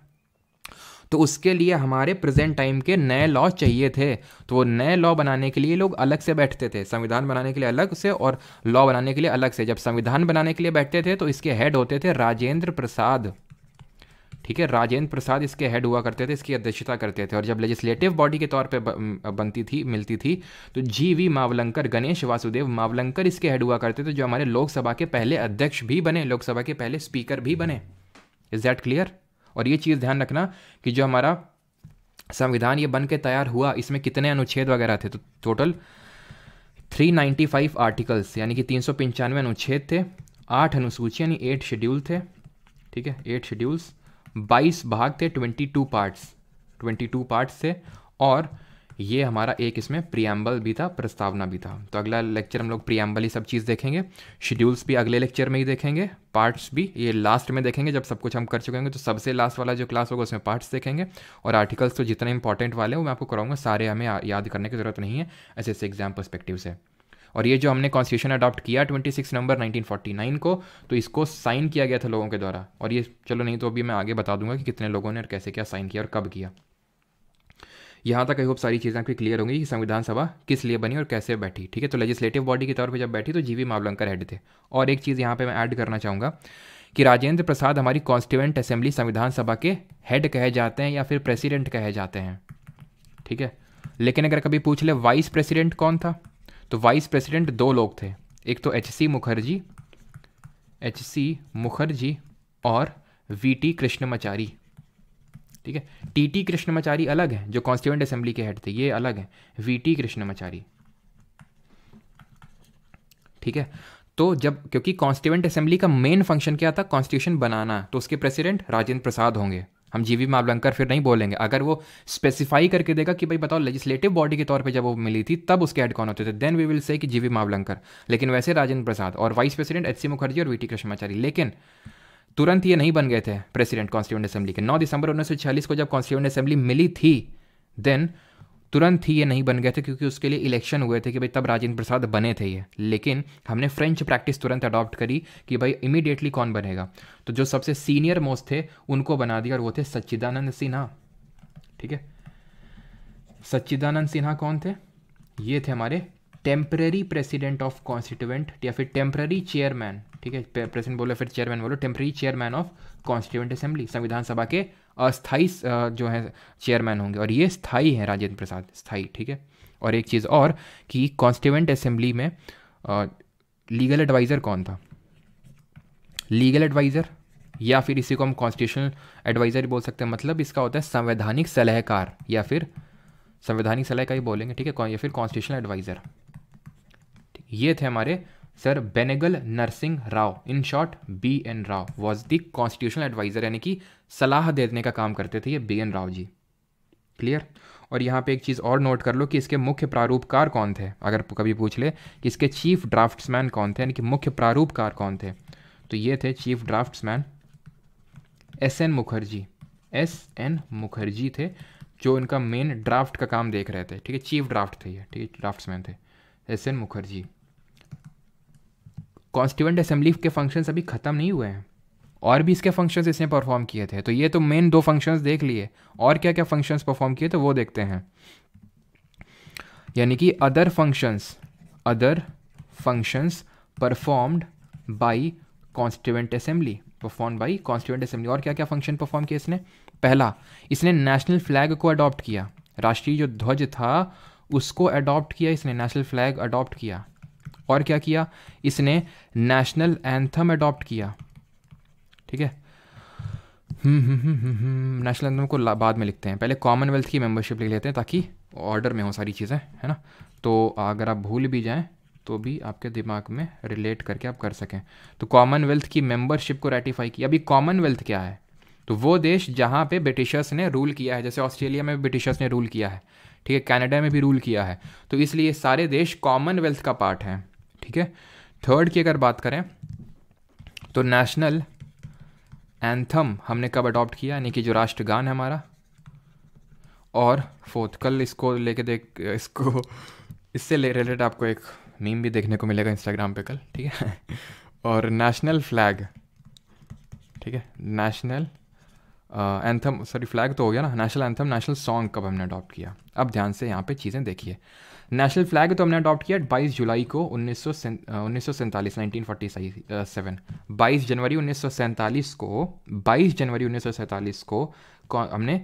तो उसके लिए हमारे प्रेजेंट टाइम के नए लॉ चाहिए थे तो वो नए लॉ बनाने के लिए लोग अलग से बैठते थे संविधान बनाने के लिए अलग से और लॉ बनाने के लिए अलग से जब संविधान बनाने के लिए बैठते थे तो इसके हेड होते थे राजेंद्र प्रसाद ठीक है राजेंद्र प्रसाद इसके हेड हुआ करते थे इसकी अध्यक्षता करते थे और जब लेजिस्लेटिव बॉडी के तौर पे बनती थी मिलती थी तो जी वी मावलंकर गणेश वासुदेव मावलंकर इसके हेड हुआ करते थे जो हमारे लोकसभा के पहले अध्यक्ष भी बने लोकसभा के पहले स्पीकर भी बने इज दैट क्लियर और ये चीज़ ध्यान रखना कि जो हमारा संविधान ये बन के तैयार हुआ इसमें कितने अनुच्छेद वगैरह थे तो टोटल 395 आर्टिकल्स यानी कि तीन अनुच्छेद थे आठ अनुसूची यानी एट शेड्यूल थे ठीक है एट शेड्यूल्स 22 भाग थे 22 पार्ट्स 22 पार्ट्स थे और ये हमारा एक इसमें प्रियम्बल भी था प्रस्तावना भी था तो अगला लेक्चर हम लोग प्रियम्बल ही सब चीज़ देखेंगे शेड्यूल्स भी अगले लेक्चर में ही देखेंगे पार्ट्स भी ये लास्ट में देखेंगे जब सब कुछ हम कर चुके होंगे तो सबसे लास्ट वाला जो क्लास होगा उसमें पार्ट्स देखेंगे और आर्टिकल्स तो जितने इंपॉर्टेंट वाले हैं वो मैं आपको कराऊंगा सारे हमें याद करने की ज़रूरत नहीं है ऐसे ऐसे एग्जाम परस्पेक्टिव से और ये जो हमने कॉन्स्टिट्यूशन अडॉप्ट किया 26 नंबर 1949 को तो इसको साइन किया गया था लोगों के द्वारा और ये चलो नहीं तो अभी मैं आगे बता दूंगा कि कितने लोगों ने और कैसे क्या साइन किया और कब किया यहाँ तक आई होप सारी चीज़ें आपकी क्लियर होंगी कि संविधान सभा किस लिए बनी और कैसे बैठी ठीक है तो लेजिस्लेटिव बॉडी के तौर पर जब बैठी तो जीवी मावलंकर हेड थे और एक चीज़ यहाँ पर मैं ऐड करना चाहूँगा कि राजेंद्र प्रसाद हमारी कॉन्स्टिट्यूंट असेंबली संविधान सभा के हेड कहे जाते हैं या फिर प्रेसिडेंट कहे जाते हैं ठीक है लेकिन अगर कभी पूछ ले वाइस प्रेसिडेंट कौन था तो वाइस प्रेसिडेंट दो लोग थे एक तो H C Mukherjee H C Mukherjee और वी टी कृष्णमाचारी ठीक है टी टी कृष्णमाचारी अलग है जो कॉन्स्टिट्यूंट असेंबली के हेड थे ये अलग है वी टी कृष्णमाचारी ठीक है तो जब क्योंकि कॉन्स्टिट्यूंट असेंबली का मेन फंक्शन क्या था कॉन्स्टिट्यूशन बनाना तो उसके प्रेसिडेंट राजेंद्र प्रसाद होंगे हम जीवी मावलंकर फिर नहीं बोलेंगे अगर वो स्पेसिफाई करके देगा कि भाई बताओ लेजिस्लेटिव बॉडी के तौर पे जब वो मिली थी तब उसके हेड कौन होते थे देन वी विल से कि जीवी मावलंकर लेकिन वैसे राजेंद्र प्रसाद और vice president H C Mukherjee और वी टी कृष्णमाचारी लेकिन तुरंत ये नहीं बन गए थे प्रेसिडेंट कॉन्स्टिट्यूंट असेंबली के 9 दिसंबर 1946 को जब कॉन्स्टिट्यूंट असेंबली मिली थी देन तुरंत ही ये नहीं बन गए थे क्योंकि उसके लिए इलेक्शन हुए थे कि भाई तब राजेंद्र प्रसाद बने थे ये लेकिन हमने फ्रेंच प्रैक्टिस तुरंत अडॉप्ट करी कि भाई इमीडिएटली कौन बनेगा तो जो सबसे सीनियर मोस्ट थे उनको बना दिया और वो थे सच्चिदानंद सिन्हा ठीक है सच्चिदानंद सिन्हा कौन थे ये थे हमारे टेम्प्रेरी प्रेसिडेंट ऑफ कॉन्स्टिट्यूएंट या फिर टेम्प्रेरी चेयरमैन ठीक है प्रेसिडेंट बोलो फिर चेयरमैन बोलो temporary chairman of constituent assembly संविधान सभा के अस्थाई जो है चेयरमैन होंगे और ये स्थाई है राजेंद्र प्रसाद स्थाई ठीक है और एक चीज़ और कि कॉन्स्टिट्यूंट असेंबली में लीगल एडवाइज़र कौन था लीगल एडवाइज़र या फिर इसी को हम कॉन्स्टिट्यूशनल एडवाइज़र बोल सकते हैं मतलब इसका होता है संवैधानिक सलाहकार या फिर संवैधानिक सलाहकार ही बोलेंगे ठीक है या फिर कॉन्स्टिट्यूशनल एडवाइज़र ये थे हमारे sir Benegal Narsing Rau in short B N Rau was the constitutional adviser यानी कि सलाह देने का काम करते थे ये B N Rau ji clear और यहाँ पे एक चीज़ और नोट कर लो कि इसके मुख्य प्रारूपकार कौन थे अगर कभी पूछ ले कि इसके चीफ ड्राफ्ट्समैन कौन थे यानी कि मुख्य प्रारूपकार कौन थे तो ये थे chief draftsman S N Mukherjee S N Mukherjee थे जो इनका मेन ड्राफ्ट का काम देख रहे थे ठीक है चीफ ड्राफ्ट थे ये ठीक है ड्राफ्ट्समैन थे S N Mukherjee constituent assembly के फंक्शन अभी ख़त्म नहीं हुए हैं और भी इसके फंक्शंस इसने परफॉर्म किए थे तो ये तो मेन दो फंक्शंस देख लिए और क्या क्या फंक्शंस परफॉर्म किए थे तो वो देखते हैं यानी कि other functions other functions performed by constituent assembly perform by constituent assembly और क्या क्या फंक्शन परफॉर्म किया इसने पहला इसने नेशनल फ्लैग को अडॉप्ट किया राष्ट्रीय जो ध्वज था उसको अडॉप्ट किया इसने नेशनल फ्लैग अडॉप्ट किया और क्या किया इसने नेशनल एंथम अडॉप्ट किया ठीक है नेशनल एंथम हम्म, हम्म, हम्म, को बाद में लिखते हैं पहले कॉमनवेल्थ की मेंबरशिप लिख लेते हैं ताकि ऑर्डर में हो सारी चीज़ें है ना तो अगर आप भूल भी जाएं तो भी आपके दिमाग में रिलेट करके आप कर सकें तो कॉमनवेल्थ की मेंबरशिप को रेटिफाई किया अभी कॉमनवेल्थ क्या है तो वो देश जहाँ पे ब्रिटिशर्स ने रूल किया है जैसे ऑस्ट्रेलिया में ब्रिटिशर्स ने रूल किया है ठीक है कनाडा में भी रूल किया है तो इसलिए सारे देश कॉमनवेल्थ का पार्ट हैं ठीक है थर्ड की अगर बात करें तो नेशनल एंथम हमने कब अडॉप्ट किया यानी कि जो राष्ट्रगान है हमारा और फोर्थ कल इसको लेके देख इसको इससे रिलेटेड आपको एक मीम भी देखने को मिलेगा इंस्टाग्राम पे कल ठीक है और नेशनल फ्लैग ठीक है नेशनल एंथम सॉरी फ्लैग तो हो गया ना नेशनल एंथम नेशनल सॉन्ग कब हमने अडॉप्ट किया अब ध्यान से यहाँ पे चीज़ें देखिए नेशनल फ्लैग तो हमने अडॉप्ट किया बाईस जुलाई को उन्नीस सौ सैंतालीस नाइनटीन फोर्टी सेवन बाईस जनवरी उन्नीस सौ सैंतालीस को बाईस जनवरी उन्नीस सौ सैंतालीस को हमने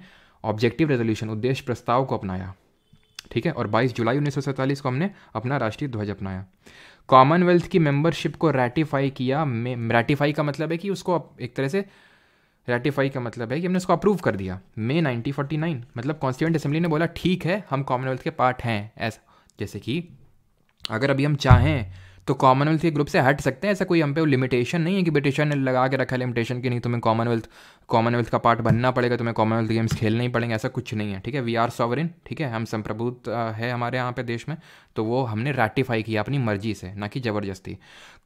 ऑब्जेक्टिव रेजोल्यूशन उद्देश्य प्रस्ताव को अपनाया ठीक है और 22 जुलाई उन्नीस को हमने अपना राष्ट्रीय ध्वज अपनाया कॉमनवेल्थ की मेंबरशिप को रैटिफाई किया रेटिफाई का मतलब है कि उसको एक तरह से रैटिफाई का मतलब है कि हमने उसको अप्रूव कर दिया मे 1949 मतलब कॉन्स्टिट्यूंट असेंबली ने बोला ठीक है हम कॉमनवेल्थ के पार्ट हैं ऐसा जैसे कि अगर अभी हम चाहें तो कॉमनवेल्थ के ग्रुप से हट सकते हैं ऐसा कोई हम पे लिमिटेशन नहीं है कि ब्रिटिशन ने लगा के रखा लिमिटेशन की नहीं तुम्हें कॉमनवेल्थ कॉमनवेल्थ का पार्ट बनना पड़ेगा तुम्हें कॉमनवेल्थ गेम्स खेलने ही पड़ेंगे ऐसा कुछ नहीं है ठीक है वी आर सॉवरिन ठीक है हम संप्रभुत है हमारे यहाँ पे देश में तो वो हमने रेटिफाई किया अपनी मर्जी से ना कि ज़बरदस्ती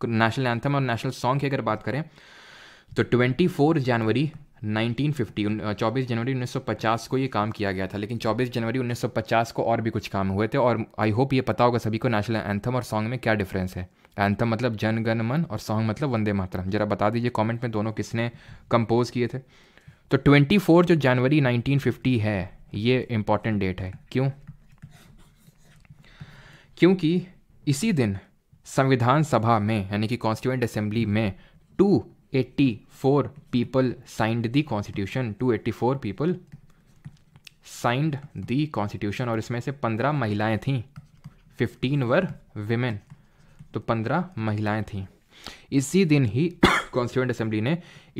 नेशनल एंथम और नेशनल सॉन्ग की अगर बात करें तो ट्वेंटी जनवरी 1950 24 जनवरी 1950 को ये काम किया गया था लेकिन 24 जनवरी 1950 को और भी कुछ काम हुए थे और आई होप ये पता होगा सभी को नेशनल एंथम और सॉन्ग में क्या डिफरेंस है एंथम मतलब जन गण मन और सॉन्ग मतलब वंदे मातरम जरा बता दीजिए कमेंट में दोनों किसने कंपोज किए थे तो 24 जो जनवरी 1950 है ये इम्पॉर्टेंट डेट है क्यों क्योंकि इसी दिन संविधान सभा में यानी कि कॉन्स्टिट्यूंट असेंबली में two 84 people signed the constitution 284 people signed the constitution और इसमें से 15 महिलाएं थीं 15 वर विमेन तो 15 महिलाएं थीं इसी दिन ही कॉन्स्टिट्यूंट [COUGHS] असेंबली ने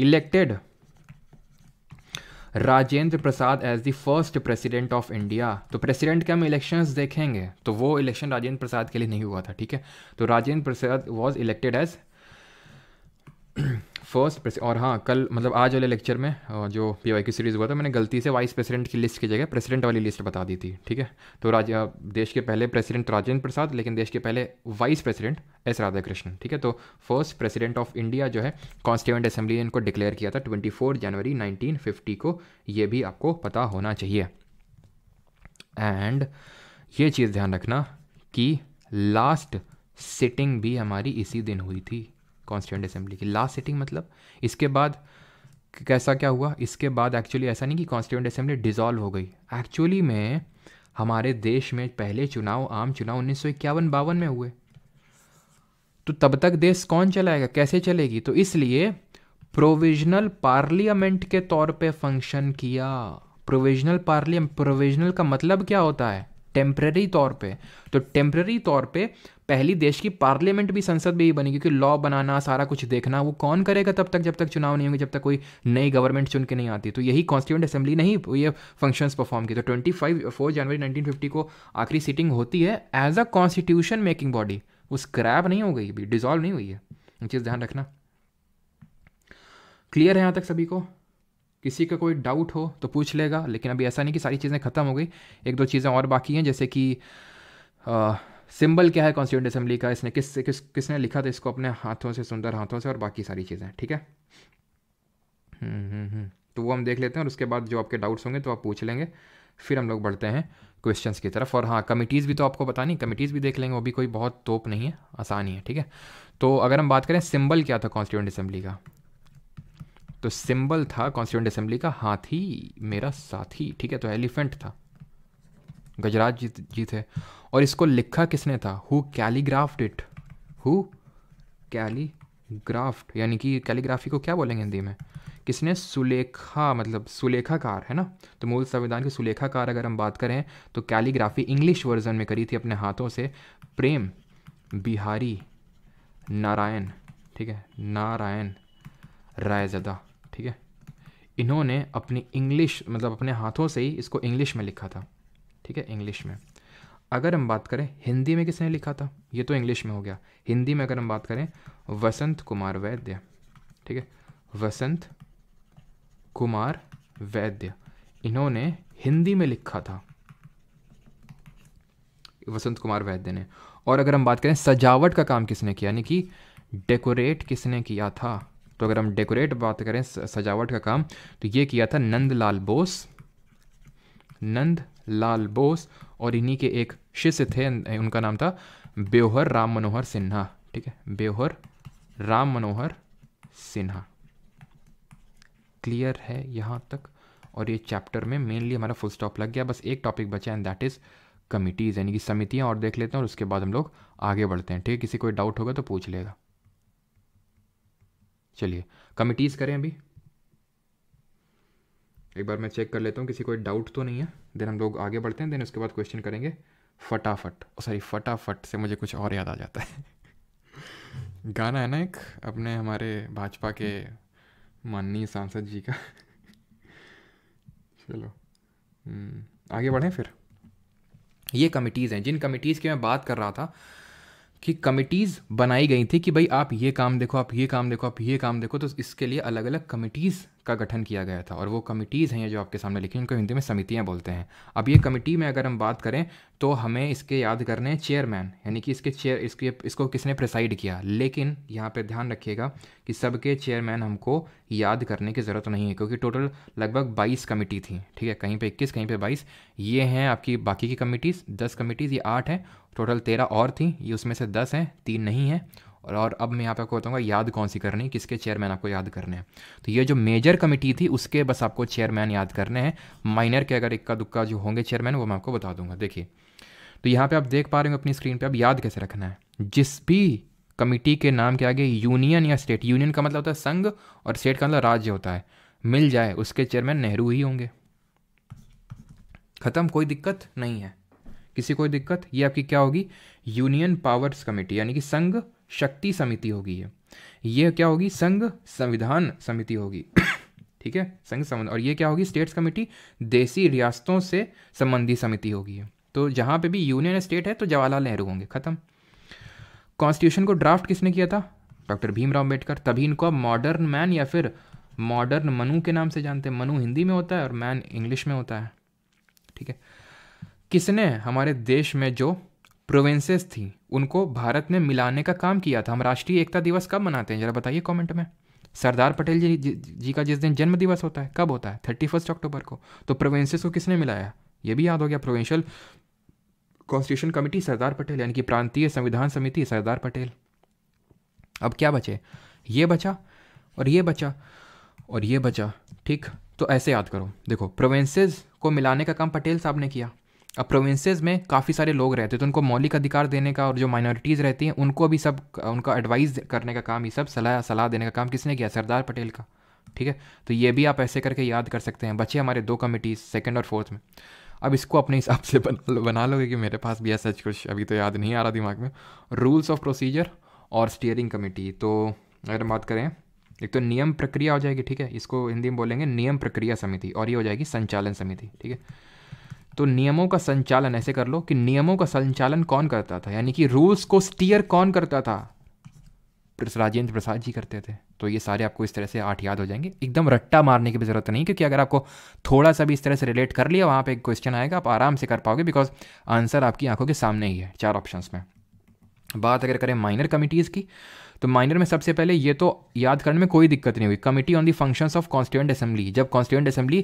elected Rajendra Prasad as the first president of India तो प्रेसिडेंट के हम इलेक्शंस देखेंगे तो वो इलेक्शन राजेंद्र प्रसाद के लिए नहीं हुआ था ठीक है तो Rajendra Prasad was elected as first president और हाँ कल मतलब आज वाले लेक्चर में जो पी वाई की सीरीज़ हुआ था मैंने गलती से वाइस प्रेसिडेंट की लिस्ट की जगह प्रेसिडेंट वाली लिस्ट बता दी थी ठीक है तो राज देश के पहले प्रेसिडेंट राजेंद्र प्रसाद लेकिन देश के पहले वाइस प्रेसिडेंट एस राधाकृष्णन ठीक है तो फर्स्ट प्रेसिडेंट ऑफ इंडिया जो है कॉन्स्टिट्यूंट असेंबली ने इनको डिक्लेयर किया था ट्वेंटी जनवरी नाइनटीन को ये भी आपको पता होना चाहिए एंड ये चीज़ ध्यान रखना कि लास्ट सिटिंग भी हमारी इसी दिन हुई थी कॉन्स्टिट्यूंट असेंबली की लास्ट सिटिंग मतलब इसके बाद कैसा क्या हुआ इसके बाद एक्चुअली ऐसा नहीं कि कॉन्स्टिट्यूंट असेंबली डिजॉल्व हो गई एक्चुअली में हमारे देश में पहले चुनाव आम चुनाव उन्नीस सौ इक्यावन बावन में हुए तो तब तक देश कौन चलाएगा कैसे चलेगी तो इसलिए प्रोविजनल पार्लियामेंट के तौर पे फंक्शन किया प्रोविजनल पार्लियामेंट प्रोविजनल का मतलब क्या होता है टेम्प्रेरी तौर पे तो टेम्प्रेरी तौर पे पहली देश की पार्लियामेंट भी संसद में ही बनी क्योंकि लॉ बनाना सारा कुछ देखना वो कौन करेगा तब तक जब तक चुनाव नहीं होंगे जब तक कोई नई गवर्नमेंट चुन के नहीं आती तो यही कॉन्स्टिट्यूंट असेंबली नहीं ये फंक्शंस परफॉर्म की तो ट्वेंटी फाइव फोर जनवरी नाइनटीन फिफ्टी को आखिरी सीटिंग होती है as a constitution making body वो स्क्रैप नहीं हो गई अभी डिजॉल्व नहीं हुई है ये चीज़ ध्यान रखना क्लियर है यहाँ तक सभी को किसी का कोई डाउट हो तो पूछ लेगा लेकिन अभी ऐसा नहीं कि सारी चीज़ें ख़त्म हो गई एक दो चीज़ें और बाकी हैं जैसे कि आ, सिंबल क्या है कॉन्स्टिट्यूंट असेंबली का इसने किस किस किसने लिखा था इसको अपने हाथों से सुंदर हाथों से और बाकी सारी चीज़ें ठीक है हम्म, हम्म, हम्म। तो वो हम देख लेते हैं और उसके बाद जो आपके डाउट्स होंगे तो आप पूछ लेंगे फिर हम लोग बढ़ते हैं क्वेश्चन की तरफ और हाँ कमिटीज़ भी तो आपको बतानी कमिटीज़ भी देख लेंगे वो भी कोई बहुत तोप नहीं है आसान ही है ठीक है तो अगर हम बात करें सिंबल क्या था कॉन्स्टिट्यूंट असेंबली का तो सिंबल था कॉन्स्टिट्यूंट असेंबली का हाथी मेरा साथी ठीक है तो एलिफेंट था गजराज जी जी थे और इसको लिखा किसने था who calligraphed it who calligraphed यानी कि कैलीग्राफी को क्या बोलेंगे हिंदी में किसने सुलेखा मतलब सुलेखाकार है ना तो मूल संविधान के सुलेखाकार अगर हम बात करें तो कैलीग्राफी इंग्लिश वर्जन में करी थी अपने हाथों से प्रेम बिहारी नारायण ठीक है नारायण रायजदा ठीक है इन्होंने अपनी इंग्लिश मतलब अपने हाथों से ही इसको इंग्लिश में लिखा था ठीक है इंग्लिश में अगर हम बात करें हिंदी में किसने लिखा था ये तो इंग्लिश में हो गया हिंदी में अगर हम बात करें वसंत कुमार वैद्य ठीक है वसंत कुमार वैद्य इन्होंने हिंदी में लिखा था वसंत कुमार वैद्य ने और अगर हम बात करें सजावट का काम किसने किया यानी कि डेकोरेट किसने किया था तो अगर हम डेकोरेट बात करें सजावट का काम तो ये किया था नंदलाल बोस नंद लाल बोस और इन्हीं के एक शिष्य थे उनका नाम था बेहर राम मनोहर सिन्हा ठीक है बेहर राम मनोहर सिन्हा क्लियर है यहाँ तक और ये चैप्टर में मेनली हमारा फुल स्टॉप लग गया बस एक टॉपिक बचा एंड दैट इज़ कमिटीज़ यानी कि समितियाँ और देख लेते हैं और उसके बाद हम लोग आगे बढ़ते हैं ठीक है किसी कोई डाउट होगा तो पूछ लेगा चलिए कमिटीज़ करें अभी एक बार मैं चेक कर लेता हूँ किसी कोई डाउट तो नहीं है देन हम लोग आगे बढ़ते हैं देन उसके बाद क्वेश्चन करेंगे फटाफट सॉरी फटाफट से मुझे कुछ और याद आ जाता है [LAUGHS] गाना है ना एक अपने हमारे भाजपा के माननीय सांसद जी का [LAUGHS] चलो हम्म, आगे बढ़ें फिर ये कमिटीज़ हैं जिन कमिटीज़ की मैं बात कर रहा था कि कमिटीज़ बनाई गई थी कि भाई आप ये काम देखो आप ये काम देखो आप ये काम देखो तो इसके लिए अलग अलग कमिटीज़ का गठन किया गया था और वो कमिटीज़ हैं जो आपके सामने लिखी उनको हिंदी में समितियाँ बोलते हैं अब ये कमिटी में अगर हम बात करें तो हमें इसके याद करने हैं चेयरमैन यानी कि इसके चेयर इसके इसको किसने प्रिसाइड किया लेकिन यहाँ पर ध्यान रखिएगा कि सबके चेयरमैन हमको याद करने की ज़रूरत नहीं है क्योंकि टोटल लगभग बाईस कमेटी थी ठीक है कहीं पर इक्कीस कहीं पर बाईस ये हैं आपकी बाकी की कमेटीज़ दस कमेटीज़ ये आठ हैं टोटल तेरह और थी ये उसमें से दस हैं तीन नहीं हैं और और अब मैं यहाँ पे आपको बताऊँगा याद कौन सी करनी है किसके चेयरमैन आपको याद करने हैं तो ये जो मेजर कमेटी थी उसके बस आपको चेयरमैन याद करने हैं माइनर के अगर इक्का दुक्का जो होंगे चेयरमैन वो मैं आपको बता दूंगा देखिए तो यहाँ पे आप देख पा रहे हो अपनी स्क्रीन पे अब याद कैसे रखना है जिस भी कमेटी के नाम के आगे यूनियन या स्टेट यूनियन का मतलब होता है संघ और स्टेट का मतलब राज्य होता है मिल जाए उसके चेयरमैन नेहरू ही होंगे ख़त्म कोई दिक्कत नहीं है किसी कोई दिक्कत ये आपकी क्या होगी यूनियन पावर्स कमेटी यानी कि संघ शक्ति समिति होगी ये ये क्या होगी संघ संविधान समिति होगी [COUGHS] ठीक है संघ संबंध और ये क्या होगी स्टेट्स कमेटी देसी रियासतों से संबंधी समिति होगी तो जहाँ पे भी यूनियन स्टेट है तो जवाहरलाल नेहरू होंगे खत्म कॉन्स्टिट्यूशन को ड्राफ्ट किसने किया था डॉक्टर भीमराव अम्बेडकर तभी इनको आप मॉडर्न मैन या फिर मॉडर्न मनु के नाम से जानते हैं मनु हिंदी में होता है और मैन इंग्लिश में होता है ठीक है किसने हमारे देश में जो प्रोविंसेस थी उनको भारत में मिलाने का काम किया था हम राष्ट्रीय एकता दिवस कब मनाते हैं जरा बताइए कमेंट में सरदार पटेल जी जी का जिस दिन जन्म दिवस होता है कब होता है थर्टी फर्स्ट अक्टूबर को तो प्रोविंसेस को किसने मिलाया ये भी याद हो गया provincial constitution committee Sardar Patel यानी कि प्रांतीय संविधान समिति सरदार पटेल अब क्या बचे ये बचा और ये बचा और ये बचा ठीक तो ऐसे याद करो देखो प्रोवेंसेस को मिलाने का काम पटेल साहब ने किया अब प्रोविंसेज में काफ़ी सारे लोग रहते हैं तो उनको मौलिक अधिकार देने का और जो माइनॉरिटीज़ रहती हैं उनको भी सब उनका एडवाइस करने का काम ये सब सलाह सलाह देने का काम किसने किया सरदार पटेल का ठीक है तो ये भी आप ऐसे करके याद कर सकते हैं बचे हमारे दो कमिटीज़ सेकेंड और फोर्थ में अब इसको अपने हिसाब से बना लो बना लोगे कि मेरे पास भी ऐसा कुछ अभी तो याद नहीं आ रहा दिमाग में रूल्स ऑफ प्रोसीजर और स्टीयरिंग कमेटी तो अगर हम बात करें एक तो नियम प्रक्रिया हो जाएगी ठीक है इसको हिंदी में बोलेंगे नियम प्रक्रिया समिति और ये हो जाएगी संचालन समिति ठीक है तो नियमों का संचालन ऐसे कर लो कि नियमों का संचालन कौन करता था यानी कि रूल्स को स्टीयर कौन करता था राजेंद्र प्रसाद जी करते थे तो ये सारे आपको इस तरह से आठ याद हो जाएंगे एकदम रट्टा मारने की भी ज़रूरत नहीं क्योंकि अगर आपको थोड़ा सा भी इस तरह से रिलेट कर लिया वहाँ पे एक क्वेश्चन आएगा आप आराम से कर पाओगे बिकॉज आंसर आपकी आंखों के सामने ही है चार ऑप्शंस में बात अगर करें माइनर कमिटीज़ की तो माइनर में सबसे पहले ये तो याद करने में कोई दिक्कत नहीं हुई committee on the functions of constituent assembly जब कॉन्स्टिट्यूंट असेंबली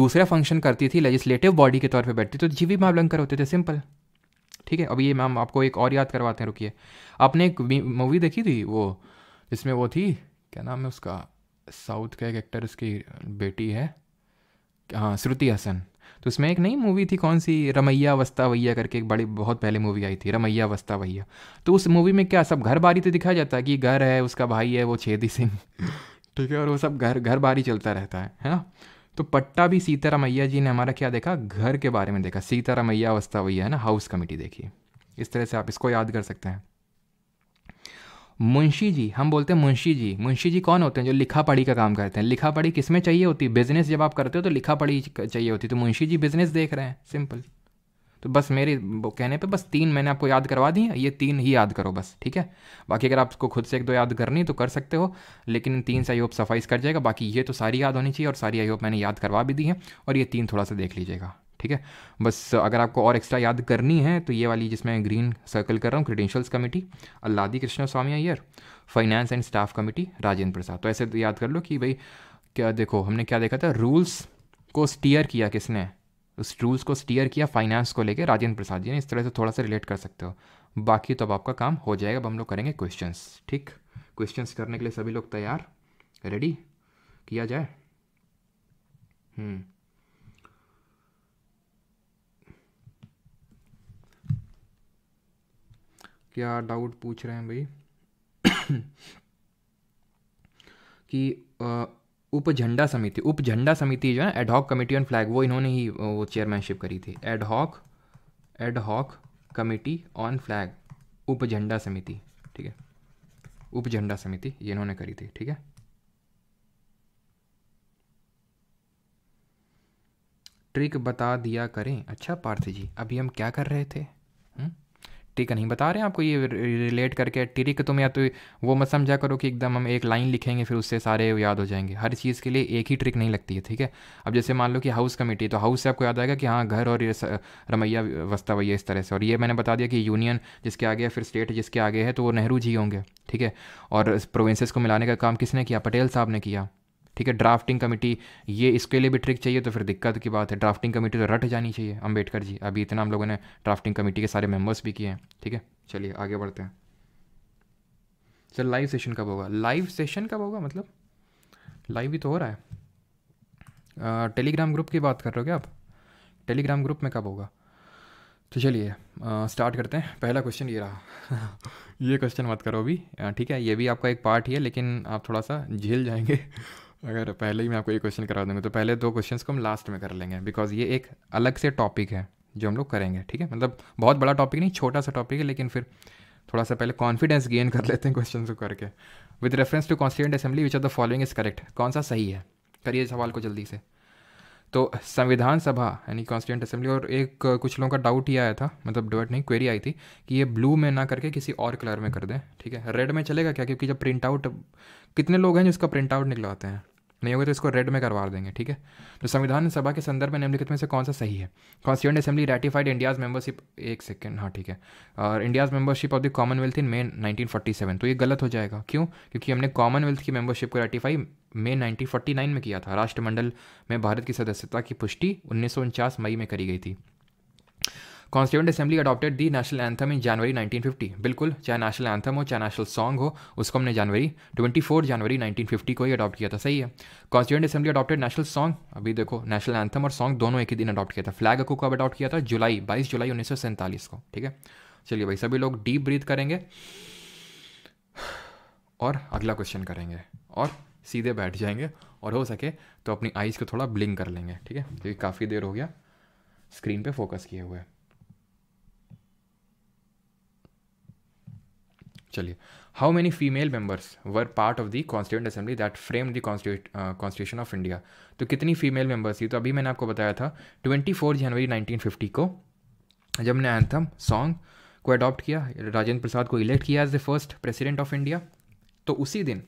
दूसरा फंक्शन करती थी लेजिस्लेटिव बॉडी के तौर पर बैठती तो जी वी मावलंकर होते थे सिंपल ठीक है अब ये मैम आपको एक और याद करवाते हैं रुकिए आपने एक मूवी देखी थी वो जिसमें वो थी क्या नाम है उसका साउथ का एक एक्टर उसकी बेटी है हाँ श्रुति हसन तो उसमें एक नई मूवी थी कौन सी रमैया वस्ता वैया करके एक बड़ी बहुत पहले मूवी आई थी रमैया वस्ता वैया तो उस मूवी में क्या सब घर बारी तो दिखाया जाता है कि घर है उसका भाई है वो छेदी सिंह [LAUGHS] ठीक है और वो सब घर घर बारी चलता रहता है है ना तो पट्टा भी सीतारामैया जी ने हमारा क्या देखा घर के बारे में देखा सीतारामैया अवस्था वही है ना हाउस कमेटी देखी इस तरह से आप इसको याद कर सकते हैं मुंशी जी हम बोलते हैं मुंशी जी मुंशी जी कौन होते हैं जो लिखा पढ़ी का काम करते हैं लिखा पढ़ी किस में चाहिए होती है बिजनेस जब आप करते हो तो लिखा पढ़ी चाहिए होती तो मुंशी जी बिजनेस देख रहे हैं सिंपल तो बस मेरे कहने पे बस तीन मैंने आपको याद करवा दी है ये तीन ही याद करो बस ठीक है बाकी अगर आपको खुद से एक दो याद करनी तो कर सकते हो लेकिन तीन से आई होप सफाइस कर जाएगा बाकी ये तो सारी याद होनी चाहिए और सारी आई होप मैंने याद करवा भी दी है और ये तीन थोड़ा सा देख लीजिएगा ठीक है बस अगर आपको और एक्स्ट्रा याद करनी है तो ये वाली जिसमें ग्रीन सर्कल कर रहा हूँ credentials committee Alladi Krishnaswami Ayyar finance and staff committee Rajendra Prasad तो ऐसे याद कर लो कि भाई क्या देखो हमने क्या देखा था रूल्स को स्टीयर किया किसने उस रूल्स को स्टीयर किया फाइनेंस को लेकर राजेंद्र प्रसाद जी ने इस तरह से थोड़ा सा रिलेट कर सकते हो बाकी तो अब आपका काम हो जाएगा अब हम लोग करेंगे क्वेश्चन ठीक क्वेश्चन करने के लिए सभी लोग तैयार रेडी किया जाए हम्म क्या डाउट पूछ रहे हैं भाई [COUGHS] कि उप झंडा समिति उप झंडा समिति जो है एडहॉक कमेटी ऑन फ्लैग वो इन्होंने ही वो चेयरमैनशिप करी थी ad hoc ad hoc committee on flag उप झंडा समिति ठीक है उप झंडा समिति ये इन्होंने करी थी ठीक है ट्रिक बता दिया करें अच्छा पार्थ जी अभी हम क्या कर रहे थे ठीक है नहीं बता रहे हैं आपको ये रिलेट करके ट्रिक तुम या तो वो मत समझा करो कि एकदम हम एक लाइन लिखेंगे फिर उससे सारे याद हो जाएंगे हर चीज़ के लिए एक ही ट्रिक नहीं लगती है ठीक है अब जैसे मान लो कि हाउस कमेटी तो हाउस से आपको याद आएगा कि हाँ घर और रमैया वस्ता वैया इस तरह से और ये मैंने बता दिया कि यूनियन जिसके आगे है फिर स्टेट जिसके आगे है तो वो नेहरू जी होंगे ठीक है और प्रोविंसेस को मिलाने का काम किसने किया पटेल साहब ने किया ठीक है ड्राफ्टिंग कमेटी ये इसके लिए भी ट्रिक चाहिए तो फिर दिक्कत की बात है ड्राफ्टिंग कमेटी तो रट जानी चाहिए अम्बेडकर जी अभी इतना हम लोगों ने ड्राफ्टिंग कमेटी के सारे मेंबर्स भी किए हैं ठीक है चलिए आगे बढ़ते हैं चल लाइव सेशन कब होगा लाइव सेशन कब होगा मतलब लाइव ही तो हो रहा है टेलीग्राम ग्रुप की बात कर रहे हो क्या आप टेलीग्राम ग्रुप में कब होगा तो चलिए स्टार्ट करते हैं पहला क्वेश्चन ये रहा [LAUGHS] ये क्वेश्चन मत करो अभी ठीक है ये भी आपका एक पार्ट ही है लेकिन आप थोड़ा सा झेल जाएंगे अगर पहले ही मैं आपको ये क्वेश्चन करा दूंगा तो पहले दो क्वेश्चन को हम लास्ट में कर लेंगे बिकॉज ये एक अलग से टॉपिक है जो हम लोग करेंगे ठीक है मतलब बहुत बड़ा टॉपिक नहीं छोटा सा टॉपिक है लेकिन फिर थोड़ा सा पहले कॉन्फिडेंस गेन कर लेते हैं क्वेश्चन को करके with reference to constituent assembly which are the following is correct कौन सा सही है करिए सवाल को जल्दी से तो संविधान सभा यानी कॉन्स्टिट्यूंट असेंबली और एक कुछ लोगों का डाउट ये आया था मतलब डाउट नहीं क्वेरी आई थी कि ये ब्लू में ना करके किसी और कलर में कर दें ठीक है रेड में चलेगा क्या क्योंकि जब प्रिंट आउट कितने लोग हैं जो इसका प्रिंट आउट निकलवाते हैं नहीं होगा तो इसको रेड में करवा देंगे ठीक है तो संविधान सभा के संदर्भ में निम्नलिखित में से कौन सा सही है constituent assembly ratified India's membership एक सेकेंड हाँ ठीक है और India's membership of the commonwealth in May 1947 तो ये गलत हो जाएगा क्यों क्योंकि हमने कॉमनवेल्थ की मेंबरशिप को रेटिफाई मे नाइनटीन में किया था राष्ट्रमंडल में भारत की सदस्यता की पुष्टि उन्नीस मई में करी गई थी constituent assembly adopted the national anthem in January 1950 बिल्कुल चाहे नेशनल एंथम हो चाहे नेशनल सॉन्ग हो उसको हमने जनवरी 24 जनवरी 1950 को ही अडॉप्ट किया था सही है constituent assembly adopted national song अभी देखो नेशनल एंथम और सॉन्ग दोनों एक ही दिन अडॉप्ट किया था फ्लैग को कब अडॉप्ट किया था जुलाई बाईस जुलाई उन्नीस को ठीक है चलिए भाई सभी लोग डीप ब्रीथ करेंगे और अगला क्वेश्चन करेंगे और सीधे बैठ जाएंगे और हो सके तो अपनी आइज़ को थोड़ा ब्लिंक कर लेंगे ठीक है क्योंकि काफ़ी देर हो गया स्क्रीन पे फोकस किए हुए हैं चलिए how many female members were part of the constituent assembly that frame the constitution of India तो कितनी फीमेल मेंबर्स थी तो अभी मैंने आपको बताया था 24 जनवरी 1950 को जब ने एंथम सॉन्ग को अडॉप्ट किया राजेंद्र प्रसाद को इलेक्ट किया as the first president of India तो उसी दिन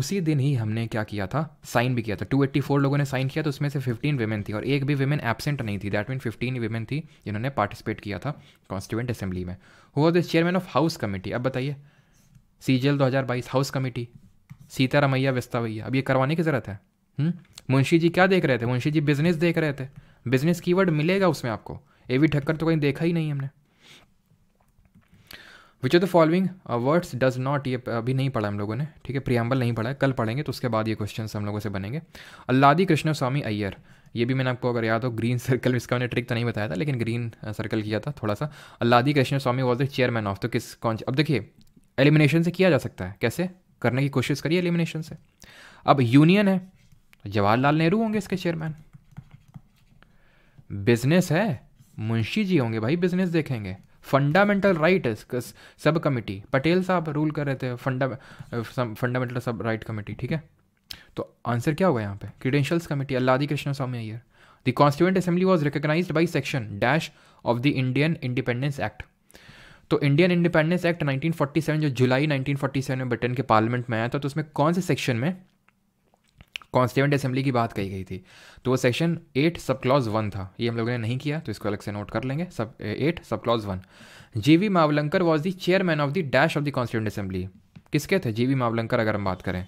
उसी दिन ही हमने क्या किया था साइन भी किया था 284 लोगों ने साइन किया तो उसमें से 15 वेमेन थी और एक भी वेमेन एबसेंट नहीं थी दैट मीन 15 वेमेन थी जिन्होंने पार्टिसिपेट किया था कॉन्स्टिट्यूंट असेंबली में हुआ the chairman of house committee अब बताइए C G house committee Sitaramayya वेस्तावैया अब ये करवाने की ज़रूरत है हुँ? हम्म? मुंशी जी क्या देख रहे थे मुंशी जी बिजनेस देख रहे थे बिजनेस कीवर्ड मिलेगा उसमें आपको ए वी ठक्कर तो कहीं देखा ही नहीं हमने which are the following words does not ये uh, अभी नहीं पढ़ा हम लोगों ने ठीक है प्रियम्बल नहीं पढ़ा है कल पढ़ेंगे तो उसके बाद ये क्वेश्चन हम लोगों से बनेंगे अल्लादी कृष्ण स्वामी अय्यर ये भी मैंने आपको अगर याद हो ग्रीन सर्कल इसका मैंने ट्रिक तो नहीं बताया था लेकिन ग्रीन सर्कल uh, किया था थोड़ा सा Alladi Krishnaswami was the chairman of तो किस कौन अब देखिए एलिमिनेशन से किया जा सकता है कैसे करने की कोशिश करिए एलिमिनेशन से अब यूनियन है जवाहरलाल नेहरू होंगे इसके चेयरमैन बिजनेस है मुंशी जी होंगे भाई बिजनेस देखेंगे फंडामेंटल राइट है सब कमेटी पटेल साहब रूल कर रहे थे फंडामेंटल सब राइट कमेटी ठीक है तो आंसर क्या होगा यहाँ पे credentials committee Alladi Krishnaswami Ayyar the constituent assembly was recognise by section dash of the Indian independence act तो इंडियन इंडिपेंडेंस एक्ट 1947 जो जुलाई 1947 में ब्रिटेन के पार्लियामेंट में आया था तो उसमें कौन से सेक्शन में कॉन्स्टिट्यूंट असेंबली की बात कही गई थी तो वो section eight sub clause one था ये हम लोगों ने नहीं किया तो इसको अलग से नोट कर लेंगे sub eight sub clause one G V Mavalankar was the chairman of the dash of the constituent assembly किसके थे जी वी मावलंकर अगर हम बात करें